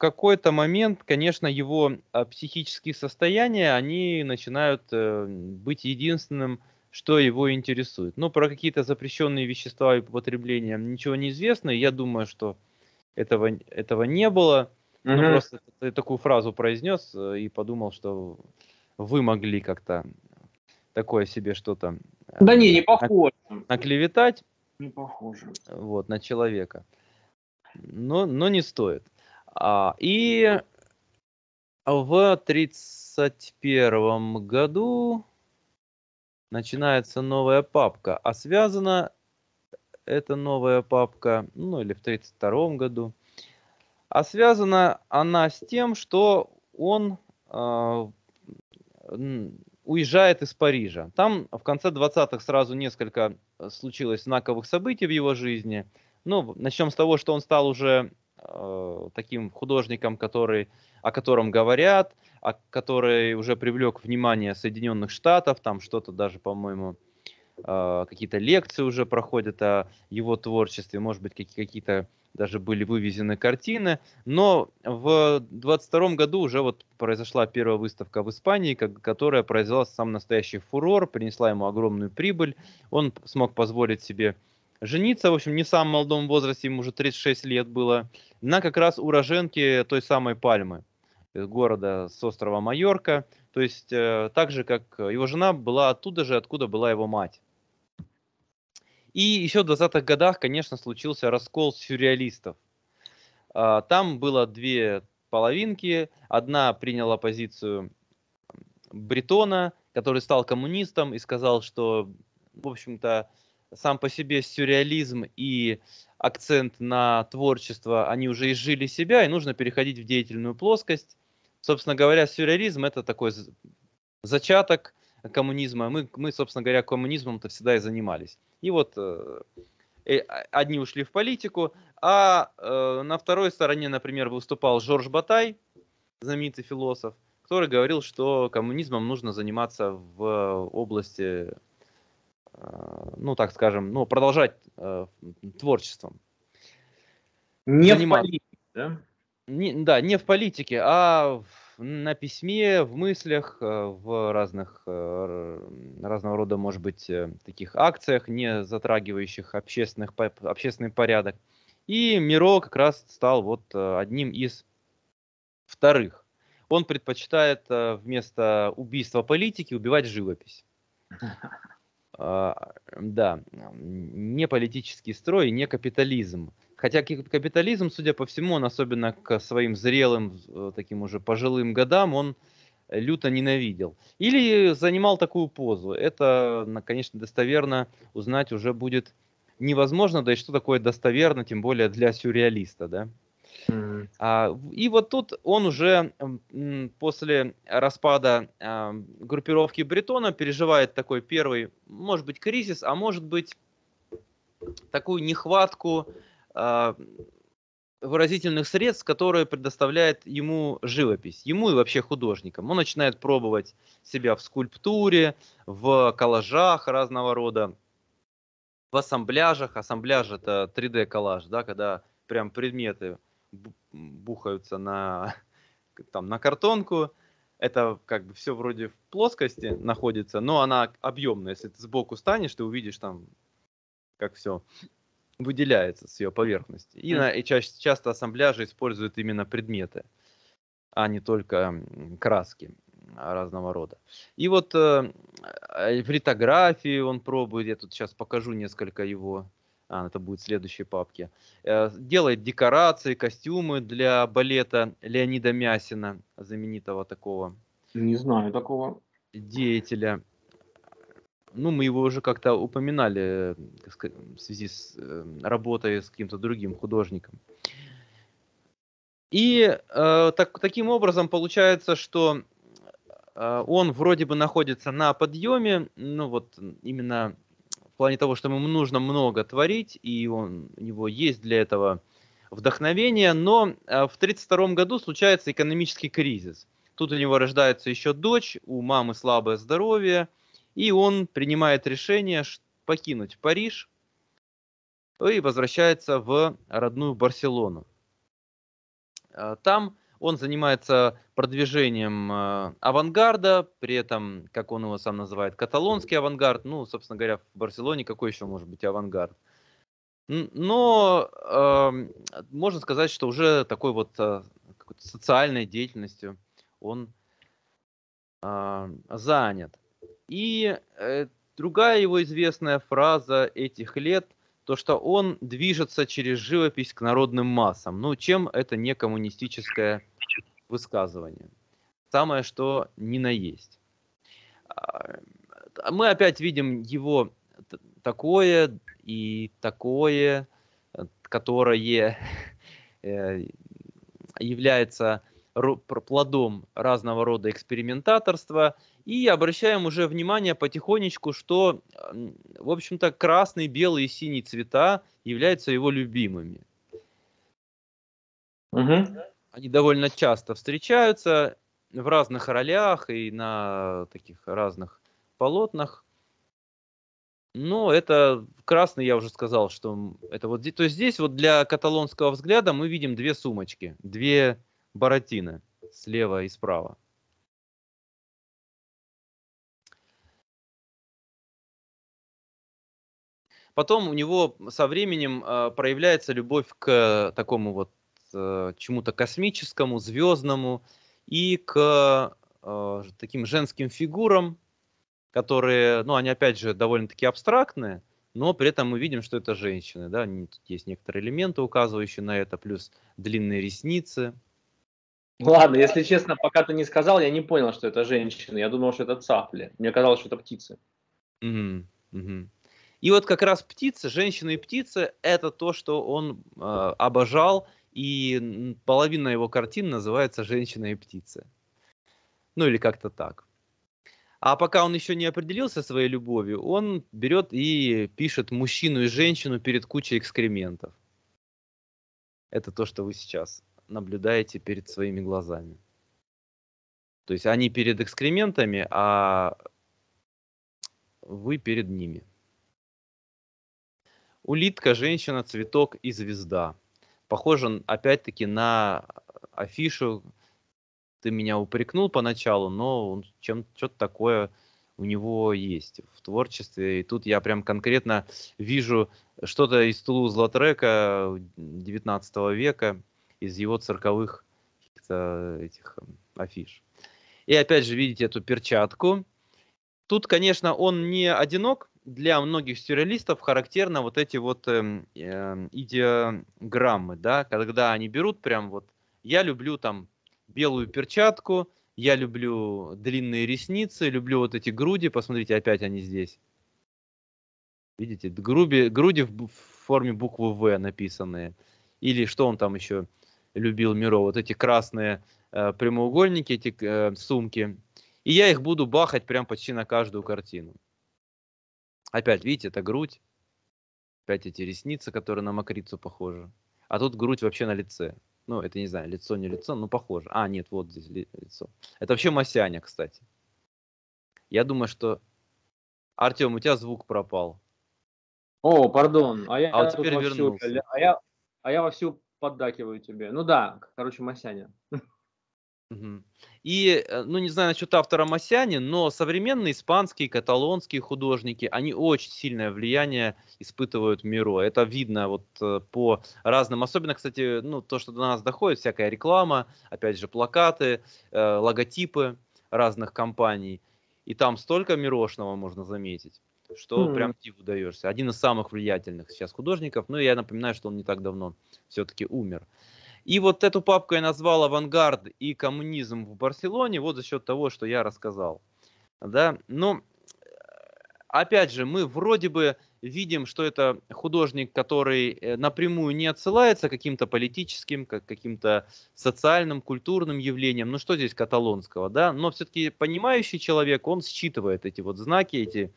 какой-то момент, конечно, его а, психические состояния, они начинают быть единственным, что его интересует. Но ну, про какие-то запрещенные вещества и употребления ничего не известно. я думаю, что этого, этого не было. Mm-hmm. Ну, просто ты такую фразу произнес э, и подумал, что вы могли как-то такое себе что-то... Э, да не, не похоже. Наклеветать. Не похоже. Вот, на человека. Но, но не стоит. А, и в 31 году начинается новая папка, а связана это новая папка, ну или в 1932 году. А связана она с тем, что он э, уезжает из Парижа. Там в конце 20-х сразу несколько а, случилось знаковых событий в его жизни. Ну, начнем с того, что он стал уже э, таким художником, который, о котором говорят, о, который уже привлек внимание Соединенных Штатов, там что-то даже, по-моему, э, а, какие-то лекции уже проходят о его творчестве, может быть, какие-то даже были вывезены картины. Но в 22 году уже вот произошла первая выставка в Испании, которая произвела сам настоящий фурор, принесла ему огромную прибыль. Он смог позволить себе жениться, в общем, не в самом молодом возрасте, ему уже 36 лет было, на как раз уроженке той самой пальмы города с острова Майорка. То есть э, так же, как его жена была оттуда же, откуда была его мать. И еще в 20-х годах, конечно, случился раскол сюрреалистов. А, там было две половинки. Одна приняла позицию Бретона, который стал коммунистом и сказал, что, в общем-то, сам по себе сюрреализм и акцент на творчество, они уже изжили себя, и нужно переходить в деятельную плоскость собственно говоря, сюрреализм это такой зачаток коммунизма. Мы, мы собственно говоря, коммунизмом-то всегда и занимались. И вот э, э, а, одни ушли в политику, а э, на второй стороне, например, выступал Жорж Батай, знаменитый философ, который говорил, что коммунизмом нужно заниматься в области, э, ну так скажем, ну продолжать э, творчеством. Не заниматься. в политике, да? Не, да, не в политике, а в на письме, в мыслях, э, в разных, э, разного рода, может быть, э, таких акциях, не затрагивающих общественных, общественный порядок. И Миро как раз стал вот одним из вторых. Он предпочитает вместо убийства политики убивать живопись. А, да, не политический строй, не капитализм. Хотя капитализм, судя по всему, он особенно к своим зрелым, э, таким уже пожилым годам, он люто ненавидел. Или занимал такую позу. Это, конечно, достоверно узнать уже будет невозможно, да и что такое достоверно, тем более для сюрреалиста, да. Mm-hmm. А, и вот тут он уже после распада а, группировки Бретона переживает такой первый, может быть, кризис, а может быть, такую нехватку а, выразительных средств, которые предоставляет ему живопись, ему и вообще художникам. Он начинает пробовать себя в скульптуре, в коллажах разного рода, в ассамбляжах. Ассамбляж это 3D коллаж, да, когда прям предметы бухаются на, там, на картонку. Это как бы все вроде в плоскости находится, но она объемная. Если ты сбоку станешь, ты увидишь там, как все выделяется с ее поверхности. И, на, и чаще, часто ассамбляжи используют именно предметы, а не только краски разного рода. И вот э, э, в литографии он пробует, я тут сейчас покажу несколько его, а, это будет в следующей папке, э, делает декорации, костюмы для балета Леонида Мясина, знаменитого такого. Не знаю такого. Деятеля ну, мы его уже как-то упоминали в связи с эм, работой с каким-то другим художником. И э, так, таким образом получается, что э, он вроде бы находится на подъеме, ну вот именно в плане того, что ему нужно много творить, и он, у него есть для этого вдохновение, но э, в 1932 году случается экономический кризис. Тут у него рождается еще дочь, у мамы слабое здоровье, э, и он принимает решение покинуть Париж и возвращается в родную Барселону. А, там он занимается продвижением а, авангарда, при этом, как он его сам называет, каталонский авангард. Ну, собственно говоря, в Барселоне какой еще может быть авангард? Но э, можно сказать, что уже такой вот э, социальной деятельностью он э, занят. И э, другая его известная фраза этих лет, то что он движется через живопись к народным массам. Ну, чем это не коммунистическое высказывание? Самое, что ни на есть. А, мы опять видим его такое и такое, э, которое э, является плодом разного рода экспериментаторства – и обращаем уже внимание потихонечку, что, в общем-то, красный, белый и синий цвета являются его любимыми. Угу. Они довольно часто встречаются в разных ролях и на таких разных полотнах. Ну, это красный, я уже сказал, что это вот здесь. То есть здесь вот для каталонского взгляда мы видим две сумочки, две баратины слева и справа. Потом у него со временем э, проявляется любовь к такому вот э, чему-то космическому, звездному и к э, таким женским фигурам, которые, ну, они опять же довольно-таки абстрактные, но при этом мы видим, что это женщины, да, тут есть некоторые элементы, указывающие на это, плюс длинные ресницы. Ладно, если честно, пока ты не сказал, я не понял, что это женщины, я думал, что это цапли, мне казалось, что это птицы. Угу, угу. И вот как раз птица, женщина и птица, это то, что он э, обожал, и половина его картин называется «Женщина и птица». Ну или как-то так. А пока он еще не определился своей любовью, он берет и пишет мужчину и женщину перед кучей экскрементов. Это то, что вы сейчас наблюдаете перед своими глазами. То есть они перед экскрементами, а вы перед ними. Улитка, женщина, цветок и звезда. Похож опять-таки, на э, афишу. Ты меня упрекнул поначалу, но он чем что-то такое у него есть в творчестве. И тут я прям конкретно вижу что-то из Тулуз Латрека 19 э, века, из его цирковых этих э, афиш. И опять же видите эту перчатку. Тут, конечно, он не одинок, для многих сюрреалистов характерно вот эти вот э, идеограммы, да, когда они берут прям вот, я люблю там белую перчатку, я люблю длинные ресницы, люблю вот эти груди, посмотрите, опять они здесь. Видите, груди, груди в, форме буквы В написанные. Или что он там еще любил Миро, вот эти красные э, прямоугольники, эти э, сумки. И я их буду бахать прям почти на каждую картину. Опять, видите, это грудь. Опять эти ресницы, которые на мокрицу похожи. А тут грудь вообще на лице. Ну, это не знаю, лицо не лицо, но похоже. А, нет, вот здесь лицо. Это вообще Масяня, кстати. Я думаю, что... Артем, у тебя звук пропал. О, пардон. А я, а вот теперь вовсю, вернулся. А я, а я вовсю поддакиваю тебе. Ну да, короче, Масяня. Угу. И, э, ну, не знаю насчет автора Масяни, но современные испанские, каталонские художники, они очень сильное влияние испытывают в миру. Это видно вот э, по разным, особенно, кстати, ну, то, что до нас доходит, всякая реклама, опять же, плакаты, э, логотипы разных компаний. И там столько мирошного можно заметить что mm прям ты удаешься. Один из самых влиятельных сейчас художников. Ну, я напоминаю, что он не так давно все-таки умер. Uh, и вот эту папку я назвал «Авангард и коммунизм в Барселоне» вот за счет того, что я рассказал. Да? Но, ну, опять же, мы вроде бы видим, что это художник, который э, напрямую не отсылается к каким-то политическим, к каким-то социальным, культурным явлениям. Ну что здесь каталонского, да? Но все-таки понимающий человек, он считывает эти вот знаки, эти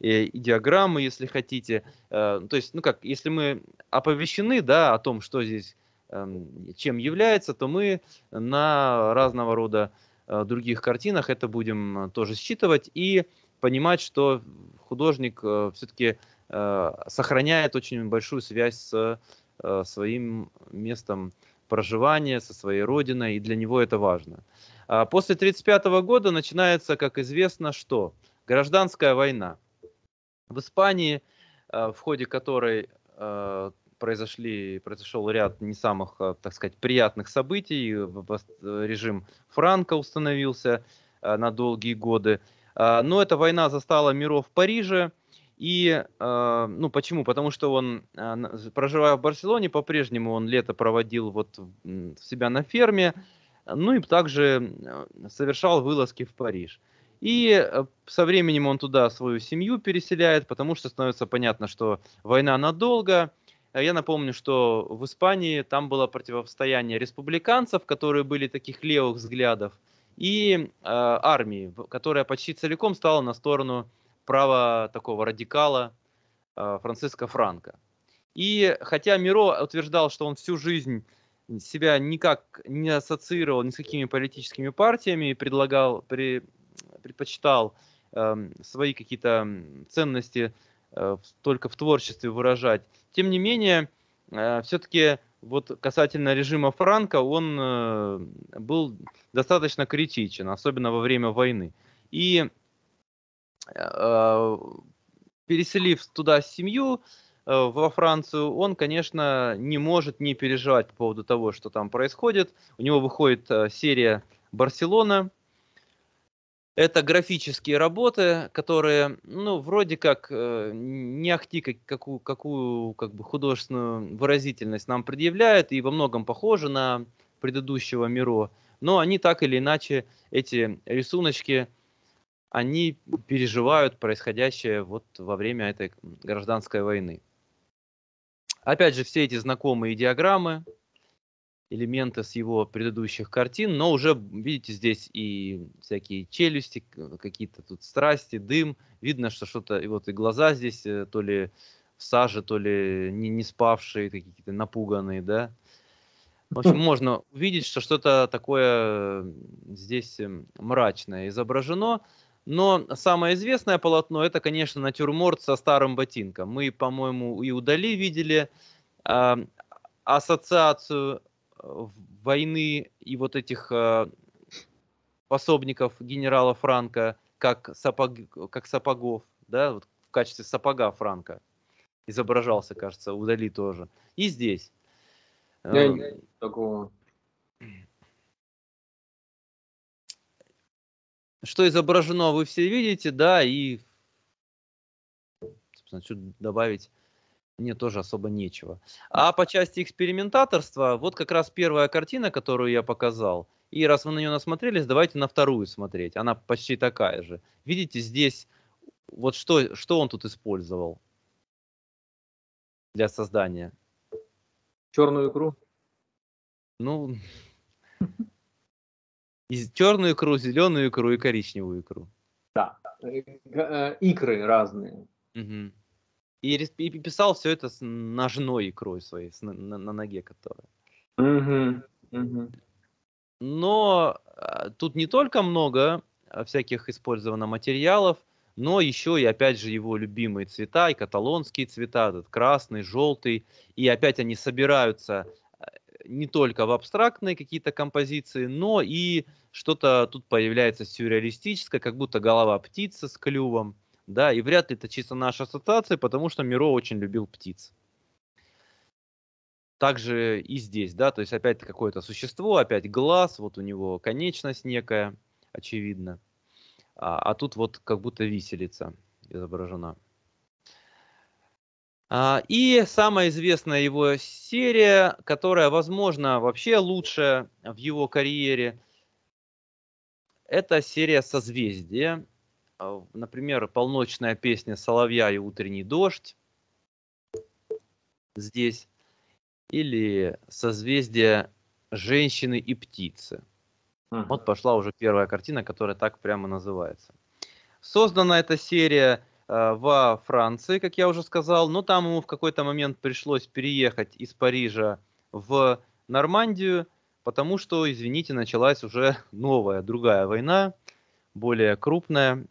э, и диаграммы, если хотите. Э, то есть, ну как, если мы оповещены, да, о том, что здесь Эм, чем является, то мы на разного рода э, других картинах это будем тоже считывать и понимать, что художник э, все-таки э, сохраняет очень большую связь с своим местом проживания, со своей родиной, и для него это важно. А после 1935 года начинается, как известно, что? Гражданская война. В Испании, в ходе которой произошли, произошел ряд не самых, а, так сказать, приятных событий. Э, э, режим Франка установился э, на долгие годы. А, но эта война застала миров в Париже. И, а, ну, почему? Потому что он, проживая в Барселоне, по-прежнему он лето проводил вот себя на ферме, ну и также совершал вылазки в Париж. И со временем он туда свою семью переселяет, потому что становится понятно, что война надолго, Э, я напомню, что в Испании там было противостояние республиканцев, которые были таких левых взглядов, и э, армии, которая почти целиком стала на сторону права такого радикала э, Франциска Франка. И хотя Миро утверждал, что он всю жизнь себя никак не ассоциировал ни с какими политическими партиями и предлагал, при, предпочитал э, свои какие-то ценности э, только в творчестве выражать, тем не менее, э, все-таки вот касательно режима Франка, он э, был достаточно критичен, особенно во время войны. И э, переселив туда семью во Францию, он, конечно, не может не переживать по поводу того, что там происходит. У него выходит серия «Барселона», это графические работы, которые, ну, вроде как э, не ахти как, какую, какую как бы художественную выразительность нам предъявляют и во многом похожи на предыдущего Миро, но они так или иначе, эти рисуночки, они переживают происходящее вот во время этой гражданской войны. Опять же, все эти знакомые диаграммы, элементы с его предыдущих картин, но уже, видите, здесь и всякие челюсти, какие-то тут страсти, дым. Видно, что что-то, и вот и глаза здесь э, то ли в саже, то ли не, не спавшие, какие-то напуганные, да. В общем, можно увидеть, что что-то такое здесь э, мрачное изображено. Но самое известное полотно – это, конечно, натюрморт со старым ботинком. Мы, по-моему, и удали видели э, ассоциацию войны и вот этих а, пособников генерала Франка как, сапог, как сапогов, да, вот в качестве сапога Франка изображался, кажется, удали тоже. И здесь. Я эм. не такого. Что изображено, вы все видите, да, и собственно, что добавить мне тоже особо нечего. А по части экспериментаторства, вот как раз первая картина, которую я показал. И раз вы на нее насмотрелись, давайте на вторую смотреть. Она почти такая же. Видите, здесь вот что, что он тут использовал для создания? Черную икру. Ну, и черную икру, зеленую икру и коричневую икру. Да, э, э, икры разные. Угу. И, и писал все это с ножной икрой своей, с, на, на, на ноге которая. Угу, угу. Но а, тут не только много а, всяких использовано материалов, но еще и опять же его любимые цвета, и каталонские цвета, этот красный, желтый, и опять они собираются а, не только в абстрактные какие-то композиции, но и что-то тут появляется сюрреалистическое, как будто голова птицы с клювом, да, и вряд ли это чисто наша ассоциация, потому что Миро очень любил птиц. Также и здесь, да, то есть опять какое-то существо, опять глаз, вот у него конечность некая, очевидно. А, а тут вот как будто виселица изображена. А, и самая известная его серия, которая, возможно, вообще лучшая в его карьере, это серия «Созвездие», а, например, полночная песня «Соловья и утренний дождь» здесь, или «Созвездие женщины и птицы». Ага. Вот пошла уже первая картина, которая так прямо называется. Создана эта серия э, во Франции, как я уже сказал, но там ему в какой-то момент пришлось переехать из Парижа в Нормандию, потому что, извините, началась уже новая, другая война, более крупная,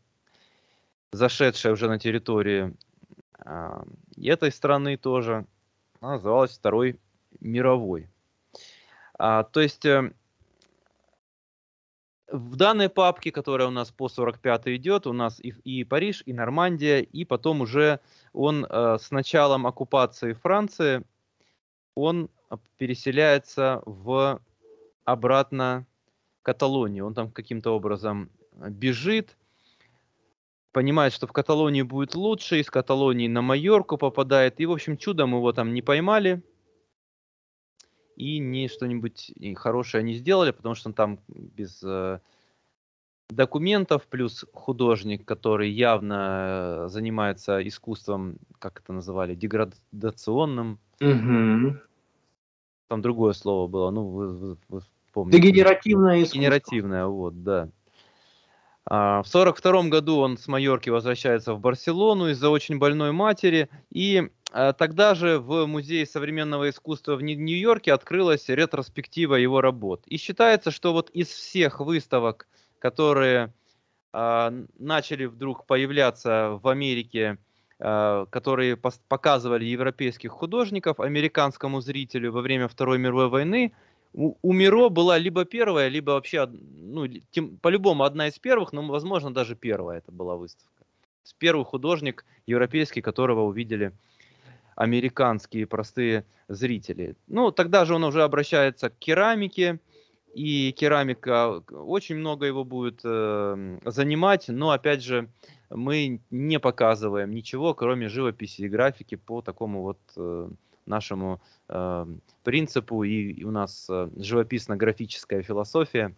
зашедшая уже на территории э, этой страны тоже, она называлась Второй мировой. А, то есть э, в данной папке, которая у нас по 45 идет, у нас и, и Париж, и Нормандия, и потом уже он э, с началом оккупации Франции, он переселяется в обратно Каталонию. Он там каким-то образом э, бежит, понимает, что в Каталонии будет лучше, из Каталонии на Майорку попадает, и, в общем, чудом его там не поймали, и не что-нибудь хорошее не сделали, потому что он там без э, документов, плюс художник, который явно занимается искусством, как это называли, деградационным. Угу. Там другое слово было, ну, вы, вы, вы помните. Дегенеративное искусство. Дегенеративное, вот, да. А, в 1942 году он с Майорки возвращается в Барселону из-за очень больной матери. И а, тогда же в Музее современного искусства в Нью-Йорке открылась ретроспектива его работ. И считается, что вот из всех выставок, которые а, начали вдруг появляться в Америке, которые показывали европейских художников американскому зрителю во время Второй мировой войны, у, Миро была либо первая, либо вообще, ну, тем, по-любому одна из первых, но, возможно, даже первая это была выставка. Первый художник европейский, которого увидели американские простые зрители. Ну, тогда же он уже обращается к керамике, и керамика очень много его будет э, занимать, но опять же мы не показываем ничего, кроме живописи и графики по такому вот э, нашему э, принципу, и у нас э, живописно-графическая философия.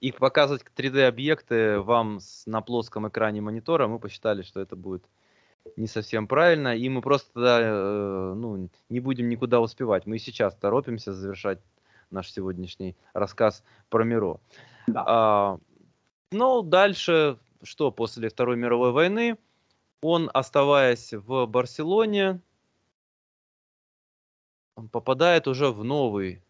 И показывать 3D-объекты вам с, на плоском экране монитора мы посчитали, что это будет не совсем правильно, и мы просто э, ну, не будем никуда успевать. Мы и сейчас торопимся завершать наш сегодняшний рассказ про Миро. Да. А, но ну, дальше, что после Второй мировой войны, он, оставаясь в Барселоне, попадает уже в новый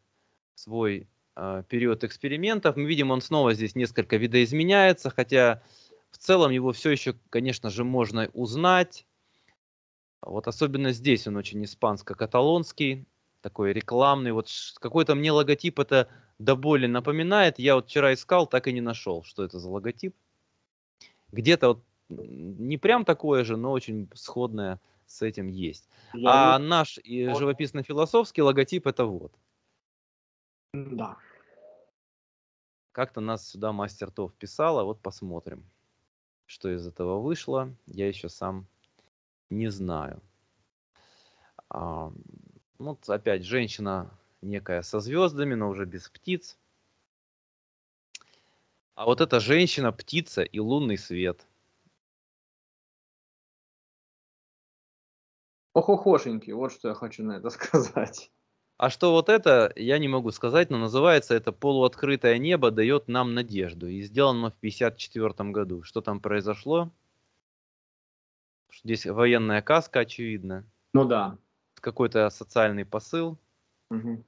свой э, период экспериментов. Мы видим, он снова здесь несколько видоизменяется, хотя в целом его все еще, конечно же, можно узнать. Вот особенно здесь он очень испанско-каталонский, такой рекламный. Вот какой-то мне логотип это до боли напоминает. Я вот вчера искал, так и не нашел, что это за логотип. Где-то вот не прям такое же, но очень сходное с этим есть. Я а не... наш вот. живописно-философский логотип это вот. Да. Как-то нас сюда мастер То вписал, а вот посмотрим, что из этого вышло. Я еще сам не знаю. А, вот ну, опять женщина некая со звездами, но уже без птиц. А вот эта женщина, птица и лунный свет. Охохошенький, вот что я хочу на это сказать. А что вот это, я не могу сказать, но называется это «Полуоткрытое небо дает нам надежду». И сделано в 1954 году. Что там произошло? Здесь военная каска, очевидно. Ну да. Какой-то социальный посыл. Угу.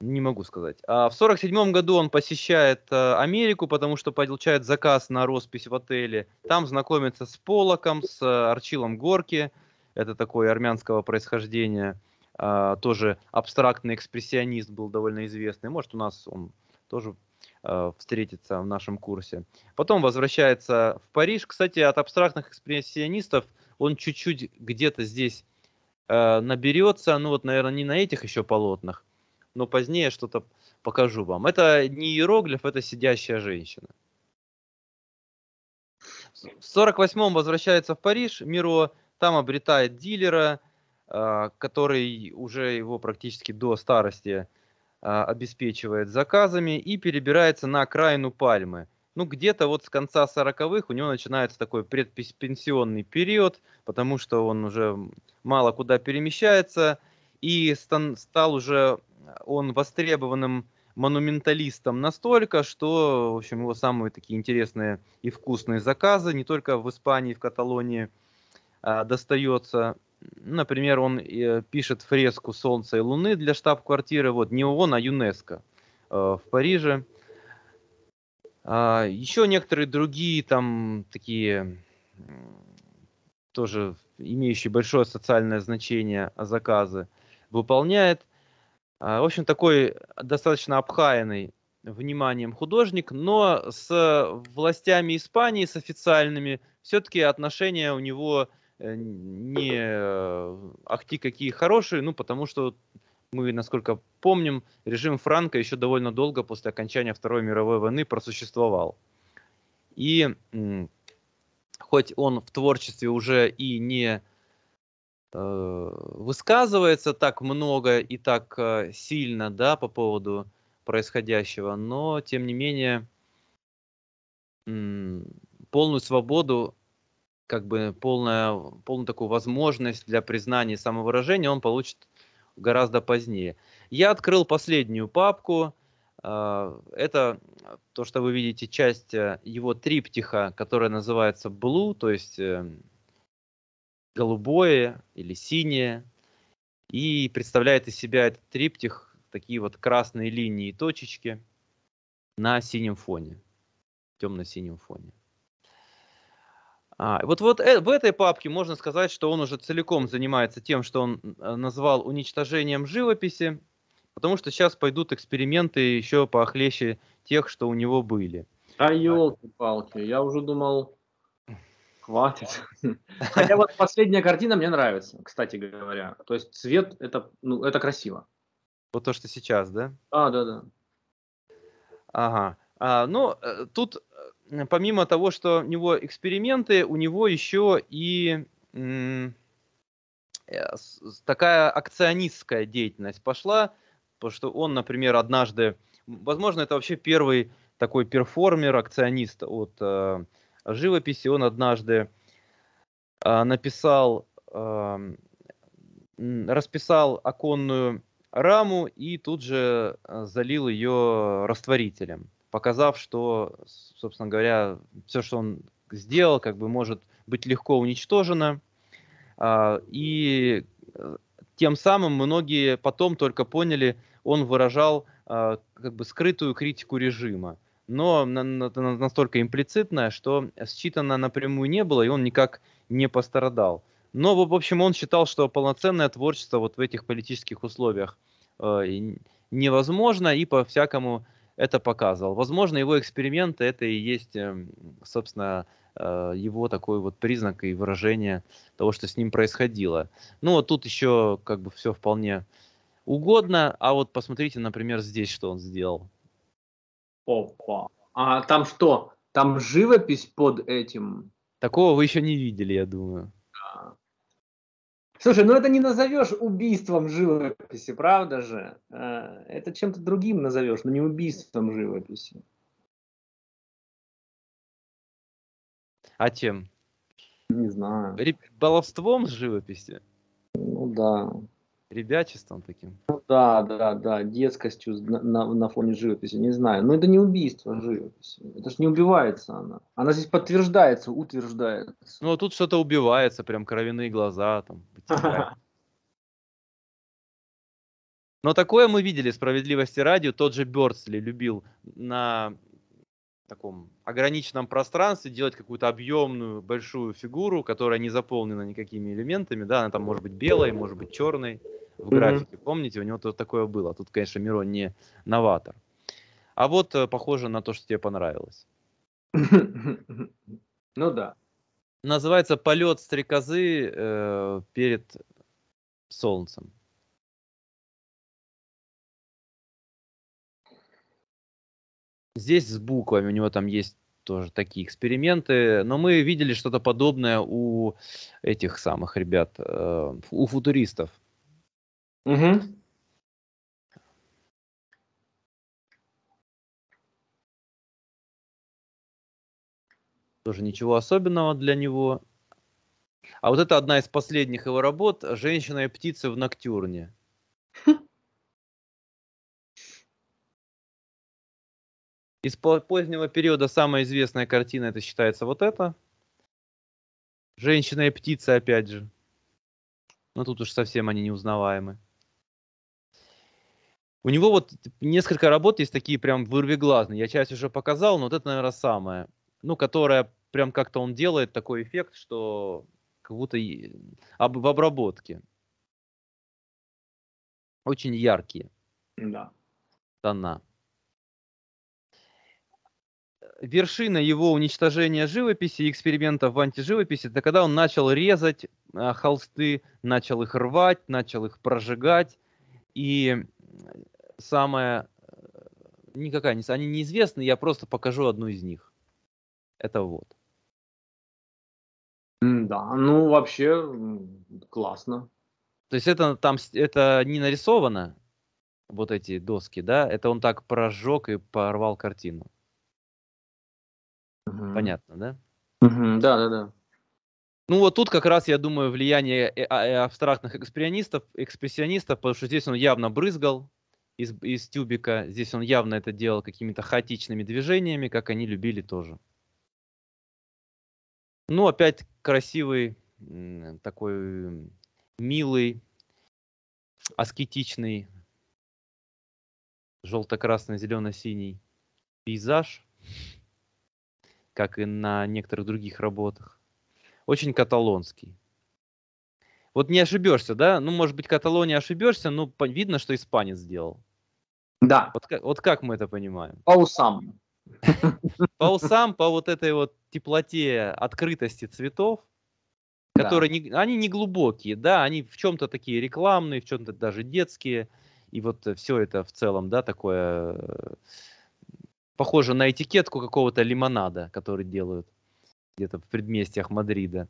Не могу сказать. А в 1947 году он посещает э, Америку, потому что получает заказ на роспись в отеле. Там знакомится с Полоком, с э, Арчилом Горки – это такой армянского происхождения, а, тоже абстрактный экспрессионист был довольно известный. Может, у нас он тоже а, встретится в нашем курсе. Потом возвращается в Париж. Кстати, от абстрактных экспрессионистов он чуть-чуть где-то здесь а, наберется. Ну вот, наверное, не на этих еще полотнах, но позднее что-то покажу вам. Это не иероглиф, это сидящая женщина. В 48-м возвращается в Париж Миро там обретает дилера, а, который уже его практически до старости а, обеспечивает заказами и перебирается на окраину Пальмы. Ну, где-то вот с конца 40-х у него начинается такой предпенсионный период, потому что он уже мало куда перемещается, и стал уже он востребованным монументалистом настолько, что, в общем, его самые такие интересные и вкусные заказы не только в Испании, в Каталонии – а, достается. Например, он э, пишет фреску Солнца и Луны для штаб-квартиры, вот не ООН, а ЮНЕСКО э, в Париже. А, еще некоторые другие там такие тоже имеющие большое социальное значение а, заказы выполняет. В общем, такой достаточно обхаянный вниманием художник, но с властями Испании, с официальными, все-таки отношения у него э, Э, не э, ахти какие хорошие, ну, потому что мы, насколько помним, режим Франка еще довольно долго после окончания Второй мировой войны просуществовал. И хоть он в творчестве уже и не э, высказывается так много и так сильно да, по поводу происходящего, но тем не менее полную свободу как бы полная, полную такую возможность для признания и самовыражения он получит гораздо позднее. Я открыл последнюю папку. А, это то, что вы видите, часть э, его триптиха, которая называется blue, то есть э, голубое или синее. И представляет из себя этот триптих такие вот красные линии и точечки на синем фоне, темно-синем фоне. А, вот, вот э, в этой папке можно сказать, что он уже целиком занимается тем, что он э, назвал уничтожением живописи, потому что сейчас пойдут эксперименты еще похлеще тех, что у него были. А елки-палки, я уже думал, хватит. Хотя вот последняя картина мне нравится, кстати говоря. То есть цвет, это, ну, это красиво. Вот то, что сейчас, да? А, да, да. Ага. А, ну, э, тут э, помимо того, что у него эксперименты, у него еще и э, такая акционистская деятельность пошла, потому что он, например, однажды, возможно, это вообще первый такой перформер, акционист от э, живописи, он однажды э, написал, э, расписал оконную раму и тут же э, залил ее растворителем показав, что, собственно говоря, все, что он сделал, как бы может быть легко уничтожено. А, и э, тем самым многие потом только поняли, он выражал а, как бы скрытую критику режима, но настолько имплицитная, что считана напрямую не было, и он никак не пострадал. Но, в общем, он считал, что полноценное творчество вот в этих политических условиях э, невозможно, и по-всякому это показывал. Возможно, его эксперименты это и есть, эм, собственно, э, его такой вот признак и выражение того, что с ним происходило. Ну, вот тут еще как бы все вполне угодно, а вот посмотрите, например, здесь, что он сделал. Опа. А там что? Там живопись под этим? Такого вы еще не видели, я думаю. Слушай, ну это не назовешь убийством живописи, правда же? А, это чем-то другим назовешь, но не убийством живописи. А чем? Не знаю. Баловством с живописи? Ну да ребячеством таким. Ну, да, да, да, детскостью на, на, на фоне живописи, не знаю. Но ну, это не убийство живописи. Это же не убивается она. Она здесь подтверждается, утверждается. Ну, а тут что-то убивается, прям кровяные глаза там. Но такое мы видели, справедливости Радио. тот же Бёрдсли любил на таком ограниченном пространстве делать какую-то объемную большую фигуру, которая не заполнена никакими элементами, да, она там может быть белой, может быть черной в графике. Mm-hmm. Помните, у него тут такое было. Тут, конечно, Мирон не новатор. А вот э, похоже на то, что тебе понравилось. Ну да. Называется полет стрекозы э, перед солнцем. Здесь с буквами у него там есть тоже такие эксперименты, но мы видели что-то подобное у этих самых ребят, э, у футуристов. Угу. Тоже ничего особенного для него. А вот это одна из последних его работ «Женщина и птица в Ноктюрне». Из позднего периода самая известная картина, это считается вот эта. Женщина и птица, опять же. Но тут уж совсем они неузнаваемы. У него вот несколько работ есть такие прям вырвиглазные. Я часть уже показал, но вот это, наверное, самое. Ну, которое прям как-то он делает такой эффект, что как будто об, в обработке. Очень яркие. Да. Тона. Вершина его уничтожения живописи и экспериментов в антиживописи, это когда он начал резать а, холсты, начал их рвать, начал их прожигать. И самая... Э, никакая не... Они неизвестны, я просто покажу одну из них. Это вот. Да, ну вообще классно. То есть это там это не нарисовано, вот эти доски, да? Это он так прожег и порвал картину. Угу. Понятно, да? Угу, да, да, да. Ну вот тут как раз, я думаю, влияние э, а, э, абстрактных экспрессионистов, экспрессионистов, потому что здесь он явно брызгал, из, из тюбика. Здесь он явно это делал какими-то хаотичными движениями, как они любили тоже. Ну, опять красивый, такой милый, аскетичный, желто-красно-зелено-синий пейзаж, как и на некоторых других работах. Очень каталонский вот не ошибешься, да? Ну, может быть, Каталония ошибешься, но видно, что испанец сделал. Да. Вот, как, вот как мы это понимаем? По усам. По усам, по вот этой вот теплоте, открытости цветов, которые они не глубокие, да, они в чем-то такие рекламные, в чем-то даже детские, и вот все это в целом, да, такое похоже на этикетку какого-то лимонада, который делают где-то в предместьях Мадрида.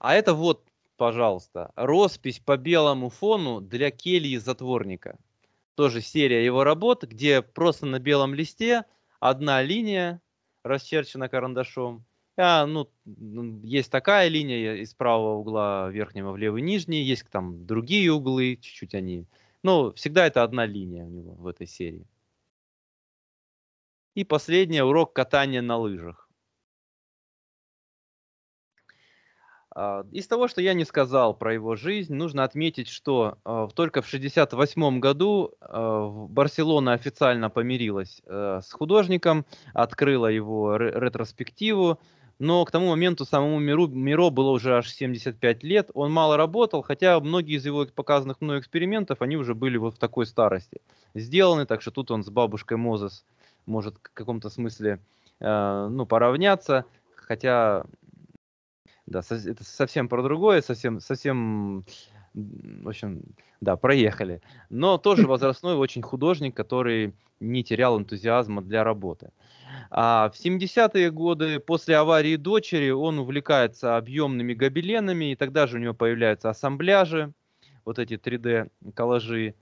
А это вот, пожалуйста, роспись по белому фону для кельи затворника. Тоже серия его работ, где просто на белом листе одна линия расчерчена карандашом. А, ну, есть такая линия из правого угла верхнего в левый нижний, есть там другие углы, чуть-чуть они. Но ну, всегда это одна линия у него в этой серии. И последний урок катания на лыжах. А, из того, что я не сказал про его жизнь, нужно отметить, что а, только в 1968 году а, Барселона официально помирилась э, с художником, открыла его ретроспективу, но к тому моменту самому Миру, Миро было уже аж 75 лет, он мало работал, хотя многие из его показанных мной экспериментов, они уже были вот в такой старости сделаны, так что тут он с бабушкой Мозес может в каком-то смысле э, ну, поравняться, хотя да, это совсем про другое, совсем, совсем, в общем, да, проехали. Но тоже возрастной очень художник, который не терял энтузиазма для работы. А в 70-е годы после аварии дочери он увлекается объемными гобеленами, и тогда же у него появляются ассамбляжи, вот эти 3D-коллажи.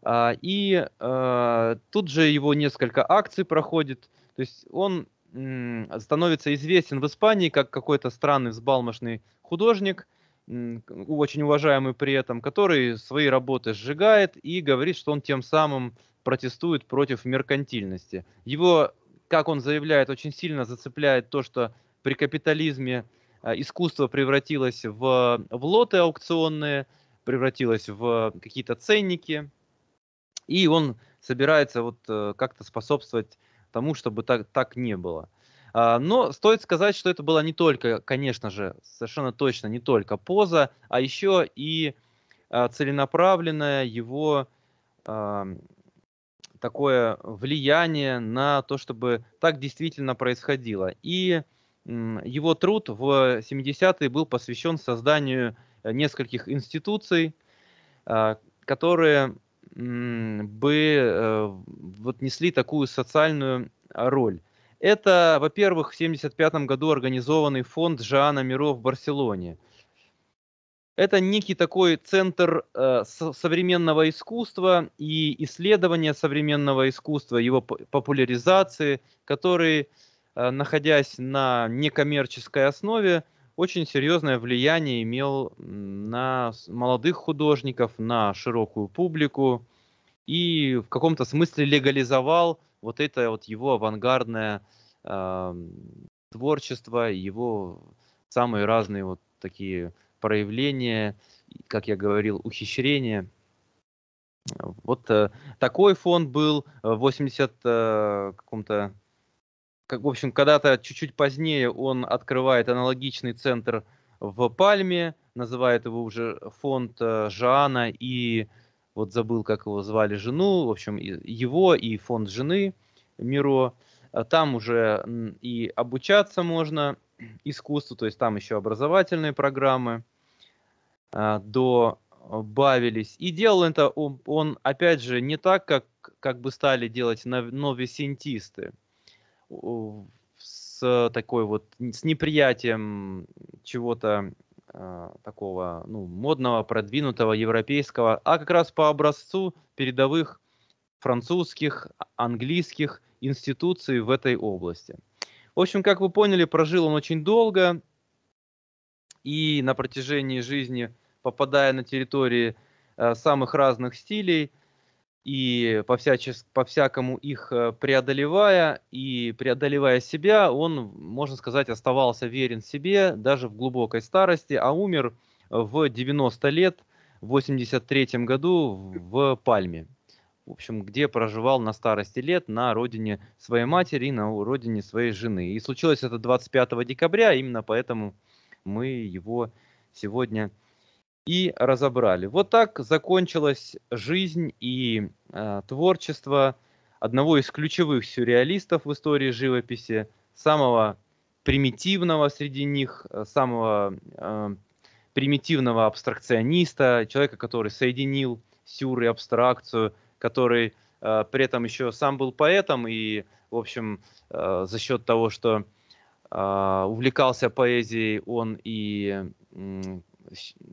А, и а, тут же его несколько акций проходит. То есть он становится известен в Испании как какой-то странный взбалмошный художник, очень уважаемый при этом, который свои работы сжигает и говорит, что он тем самым протестует против меркантильности. Его, как он заявляет, очень сильно зацепляет то, что при капитализме а, искусство превратилось в, в лоты аукционные, превратилось в какие-то ценники, и он собирается вот э, как-то способствовать тому, чтобы так, так не было. А, но стоит сказать, что это была не только, конечно же, совершенно точно не только поза, а еще и а, целенаправленное его такое влияние на то, чтобы так действительно происходило. И его труд в 70-е был посвящен созданию э, нескольких институций, а, которые бы э, вот несли такую социальную а, роль. Это, во-первых, в 1975 году организованный фонд Жана Миро в Барселоне. Это некий такой центр э, современного искусства и исследования современного искусства, его популяризации, который, э, находясь на некоммерческой основе, очень серьезное влияние имел на молодых художников, на широкую публику и в каком-то смысле легализовал вот это вот его авангардное э, творчество, его самые разные вот такие проявления, как я говорил, ухищрения. Вот э, такой фон был в 80 э, каком-то как, в общем, когда-то чуть-чуть позднее он открывает аналогичный центр в Пальме, называет его уже фонд э, Жана и вот забыл, как его звали жену, в общем, его и фонд жены Миро. Э, там уже и обучаться можно искусству, то есть там еще образовательные программы э, добавились. И делал это он, он опять же, не так, как, как бы стали делать новосинтисты с такой вот, с неприятием чего-то э, такого ну, модного, продвинутого, европейского, а как раз по образцу передовых французских, а, английских институций в этой области. В общем, как вы поняли, прожил он очень долго и на протяжении жизни, попадая на территории э, самых разных стилей – и по, всячес, по всякому их э, преодолевая и преодолевая себя, он, можно сказать, оставался верен себе даже в глубокой старости, а умер в 90 лет в 83 году в Пальме. В общем, где проживал на старости лет на родине своей матери и на родине своей жены. И случилось это 25 декабря, именно поэтому мы его сегодня и разобрали. Вот так закончилась жизнь и э, творчество одного из ключевых сюрреалистов в истории живописи, самого примитивного среди них, э, самого э, примитивного абстракциониста, человека, который соединил сюр и абстракцию, который э, при этом еще сам был поэтом и, в общем, э, за счет того, что э, увлекался поэзией, он и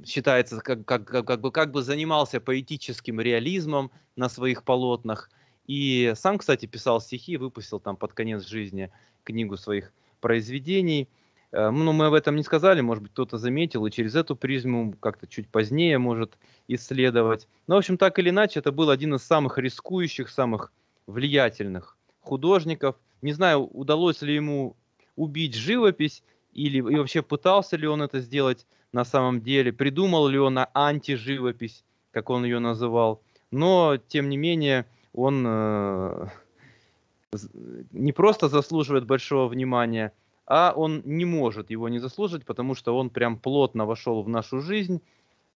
считается, как, как, как, как, бы, как бы занимался поэтическим реализмом на своих полотнах. И сам, кстати, писал стихи, выпустил там под конец жизни книгу своих произведений. Э, ну, мы об этом не сказали, может быть, кто-то заметил, и через эту призму как-то чуть позднее может исследовать. Но, в общем, так или иначе, это был один из самых рискующих, самых влиятельных художников. Не знаю, удалось ли ему убить живопись или и вообще пытался ли он это сделать на самом деле, придумал ли он антиживопись, как он ее называл. Но, тем не менее, он э, не просто заслуживает большого внимания, а он не может его не заслужить, потому что он прям плотно вошел в нашу жизнь,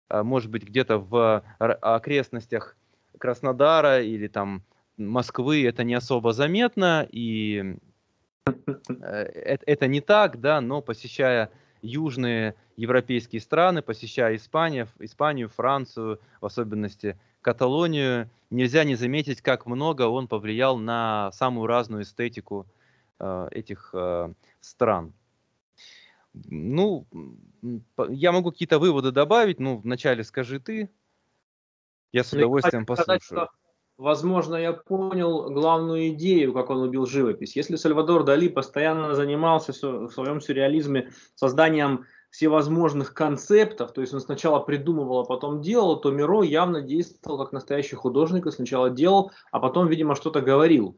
а, может быть, где-то в окрестностях Краснодара или там Москвы это не особо заметно, и это, э, это не так, да, но посещая южные европейские страны, посещая Испанию, Испанию, Францию, в особенности Каталонию, нельзя не заметить, как много он повлиял на самую разную эстетику э, этих э, стран. Ну, я могу какие-то выводы добавить, ну, вначале скажи ты, я с ну, удовольствием послушаю. Сказать, возможно, я понял главную идею, как он убил живопись. Если Сальвадор Дали постоянно занимался в своем сюрреализме созданием всевозможных концептов, то есть он сначала придумывал, а потом делал, то Миро явно действовал как настоящий художник и сначала делал, а потом, видимо, что-то говорил.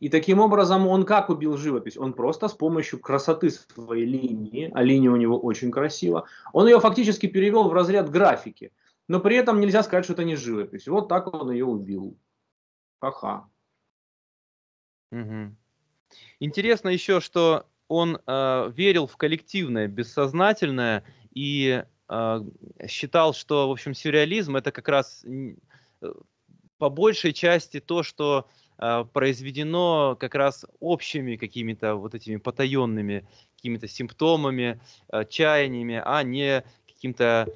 И таким образом он как убил живопись? Он просто с помощью красоты своей линии, а линия у него очень красива, он ее фактически перевел в разряд графики – но при этом нельзя сказать, что это не живопись. Вот так он ее убил. Ха-ха. Угу. Интересно еще, что он э, верил в коллективное, бессознательное и э, считал, что, в общем, сюрреализм это как раз э, по большей части то, что э, произведено как раз общими какими-то вот этими потаенными какими-то симптомами, э, чаяниями, а не каким-то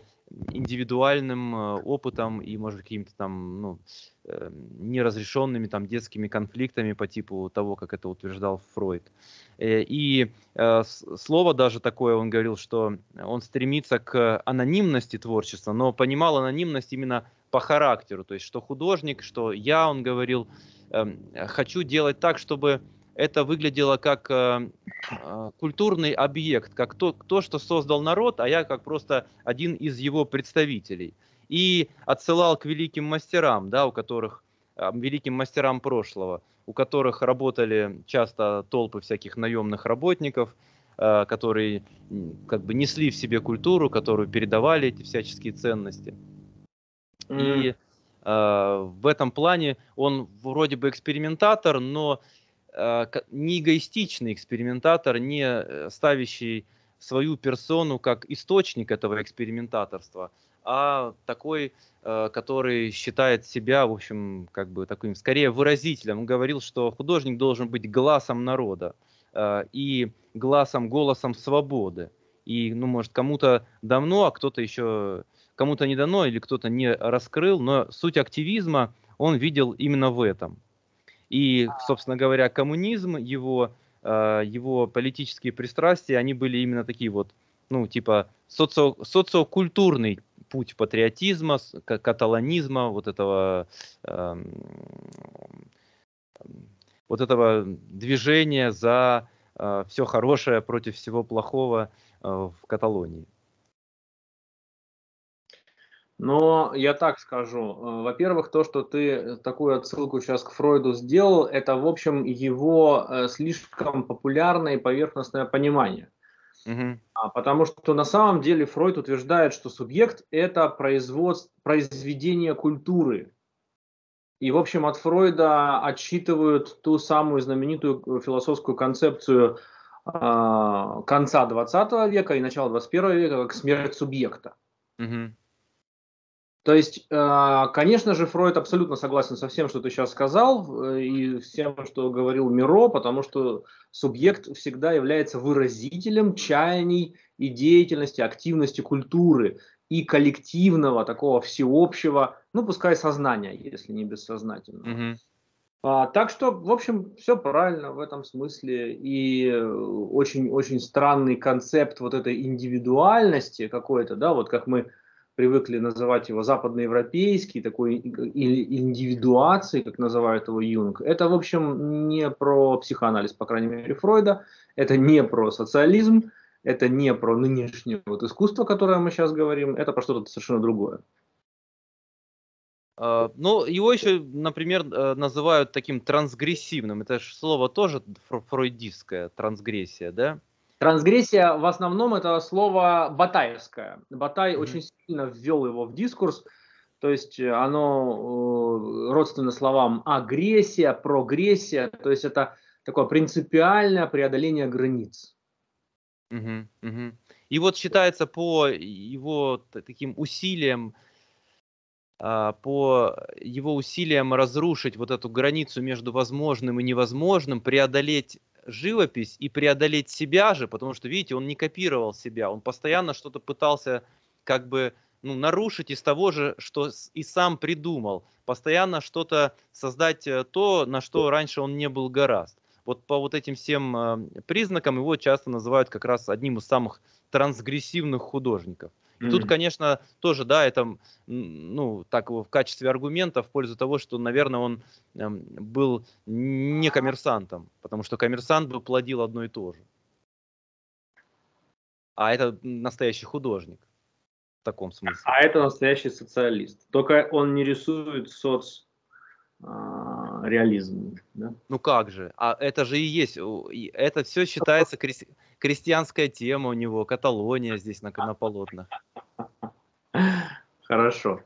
индивидуальным э, опытом и, может, какими-то там ну, э, неразрешенными там детскими конфликтами по типу того, как это утверждал Фройд. Э, и слово даже такое, он говорил, что он стремится к анонимности творчества, но понимал анонимность именно по характеру, то есть что художник, что я, он говорил, эм, хочу делать так, чтобы это выглядело как э, а, культурный объект, как то, то, что создал народ, а я как просто один из его представителей. И отсылал к великим мастерам, да, у которых а, великим мастерам прошлого, у которых работали часто толпы всяких наемных работников, э, которые как бы несли в себе культуру, которую передавали эти всяческие ценности. Mm. И э, в этом плане он вроде бы экспериментатор, но Э, не эгоистичный экспериментатор, не э, ставящий свою персону как источник этого экспериментаторства, а такой, э, который считает себя, в общем, как бы таким скорее выразителем. Он говорил, что художник должен быть глазом народа и глазом, голосом свободы. И, ну, может, кому-то давно, а кто-то еще, кому-то не дано или кто-то не раскрыл, но суть активизма он видел именно в этом – и, а. собственно говоря, коммунизм, его, э, его политические пристрастия, они были именно такие вот, ну, типа социо, социокультурный путь патриотизма, каталонизма, вот этого, эм, вот этого движения за э, все хорошее против всего плохого э, в Каталонии. Но я так скажу. Э, во-первых, то, что ты такую отсылку сейчас к Фройду сделал, это, в общем, его э, слишком популярное и поверхностное понимание. Угу. Потому что на самом деле Фройд утверждает, что субъект – это производство, произведение культуры. И, в общем, от Фройда отчитывают ту самую знаменитую э, философскую концепцию э, конца 20 века и начала 21 века как смерть субъекта. Угу. То есть, а, конечно же, Фройд абсолютно согласен со всем, что ты сейчас сказал, э, и всем, что говорил Миро, потому что субъект всегда является выразителем чаяний и деятельности, активности культуры и коллективного, такого всеобщего, ну, пускай сознания, если не бессознательного. Mm-hmm. А, так что, в общем, все правильно в этом смысле. И очень-очень э, странный концепт вот этой индивидуальности какой-то, да, вот как мы привыкли называть его западноевропейский, такой индивидуации, как называют его Юнг, это, в общем, не про психоанализ, по крайней мере, Фройда, это не про социализм, это не про нынешнее вот искусство, о котором мы сейчас говорим, это про что-то совершенно другое. А, ну, его еще, например, э, называют таким трансгрессивным. Это же слово тоже фрейдистское, трансгрессия, да? Трансгрессия в основном это слово батаевское. Батай mm-hmm. очень сильно ввел его в дискурс. То есть э, оно э, родственно словам агрессия, прогрессия. То есть это такое принципиальное преодоление границ. Угу, угу. И вот считается по его таким усилиям, а, по его усилиям разрушить вот эту границу между возможным и невозможным, преодолеть живопись и преодолеть себя же, потому что, видите, он не копировал себя, он постоянно что-то пытался как бы ну, нарушить из того же, что и сам придумал, постоянно что-то создать э, то, на что раньше он не был гораст. Вот по вот этим всем э, признакам его часто называют как раз одним из самых трансгрессивных художников. Mm-hmm. Тут, конечно, тоже, да, это, ну, так в качестве аргумента в пользу того, что, наверное, он эм, был не коммерсантом, потому что коммерсант бы плодил одно и то же. А это настоящий художник в таком смысле. А это настоящий социалист. Только он не рисует соц а, реализм. Да? Ну как же? А это же и есть. Это все считается крестьянская тема у него, Каталония здесь на, на полотнах. Хорошо.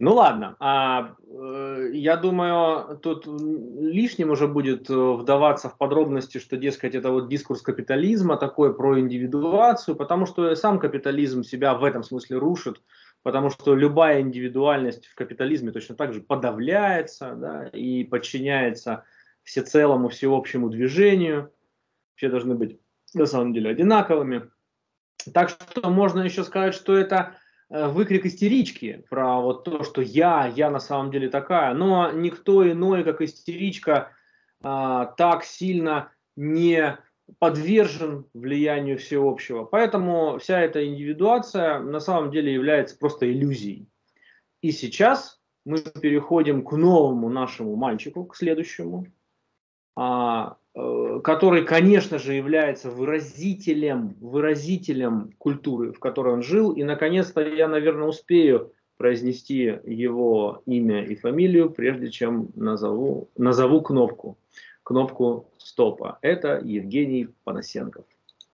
Ну ладно, а, э, я думаю, тут лишним уже будет э, вдаваться в подробности, что, дескать, это вот дискурс капитализма такой про индивидуацию, потому что сам капитализм себя в этом смысле рушит, потому что любая индивидуальность в капитализме точно так же подавляется да, и подчиняется всецелому всеобщему движению. Все должны быть на самом деле одинаковыми. Так что можно еще сказать, что это э, выкрик истерички про вот то, что я, я на самом деле такая. Но никто иной, как истеричка, а, так сильно не подвержен влиянию всеобщего. Поэтому вся эта индивидуация на самом деле является просто иллюзией. И сейчас мы переходим к новому нашему мальчику, к следующему. А, Э, который, конечно же, является выразителем, выразителем культуры, в которой он жил. И, наконец-то, я, наверное, успею произнести его имя и фамилию, прежде чем назову, назову кнопку, кнопку стопа. Это Евгений Панасенков.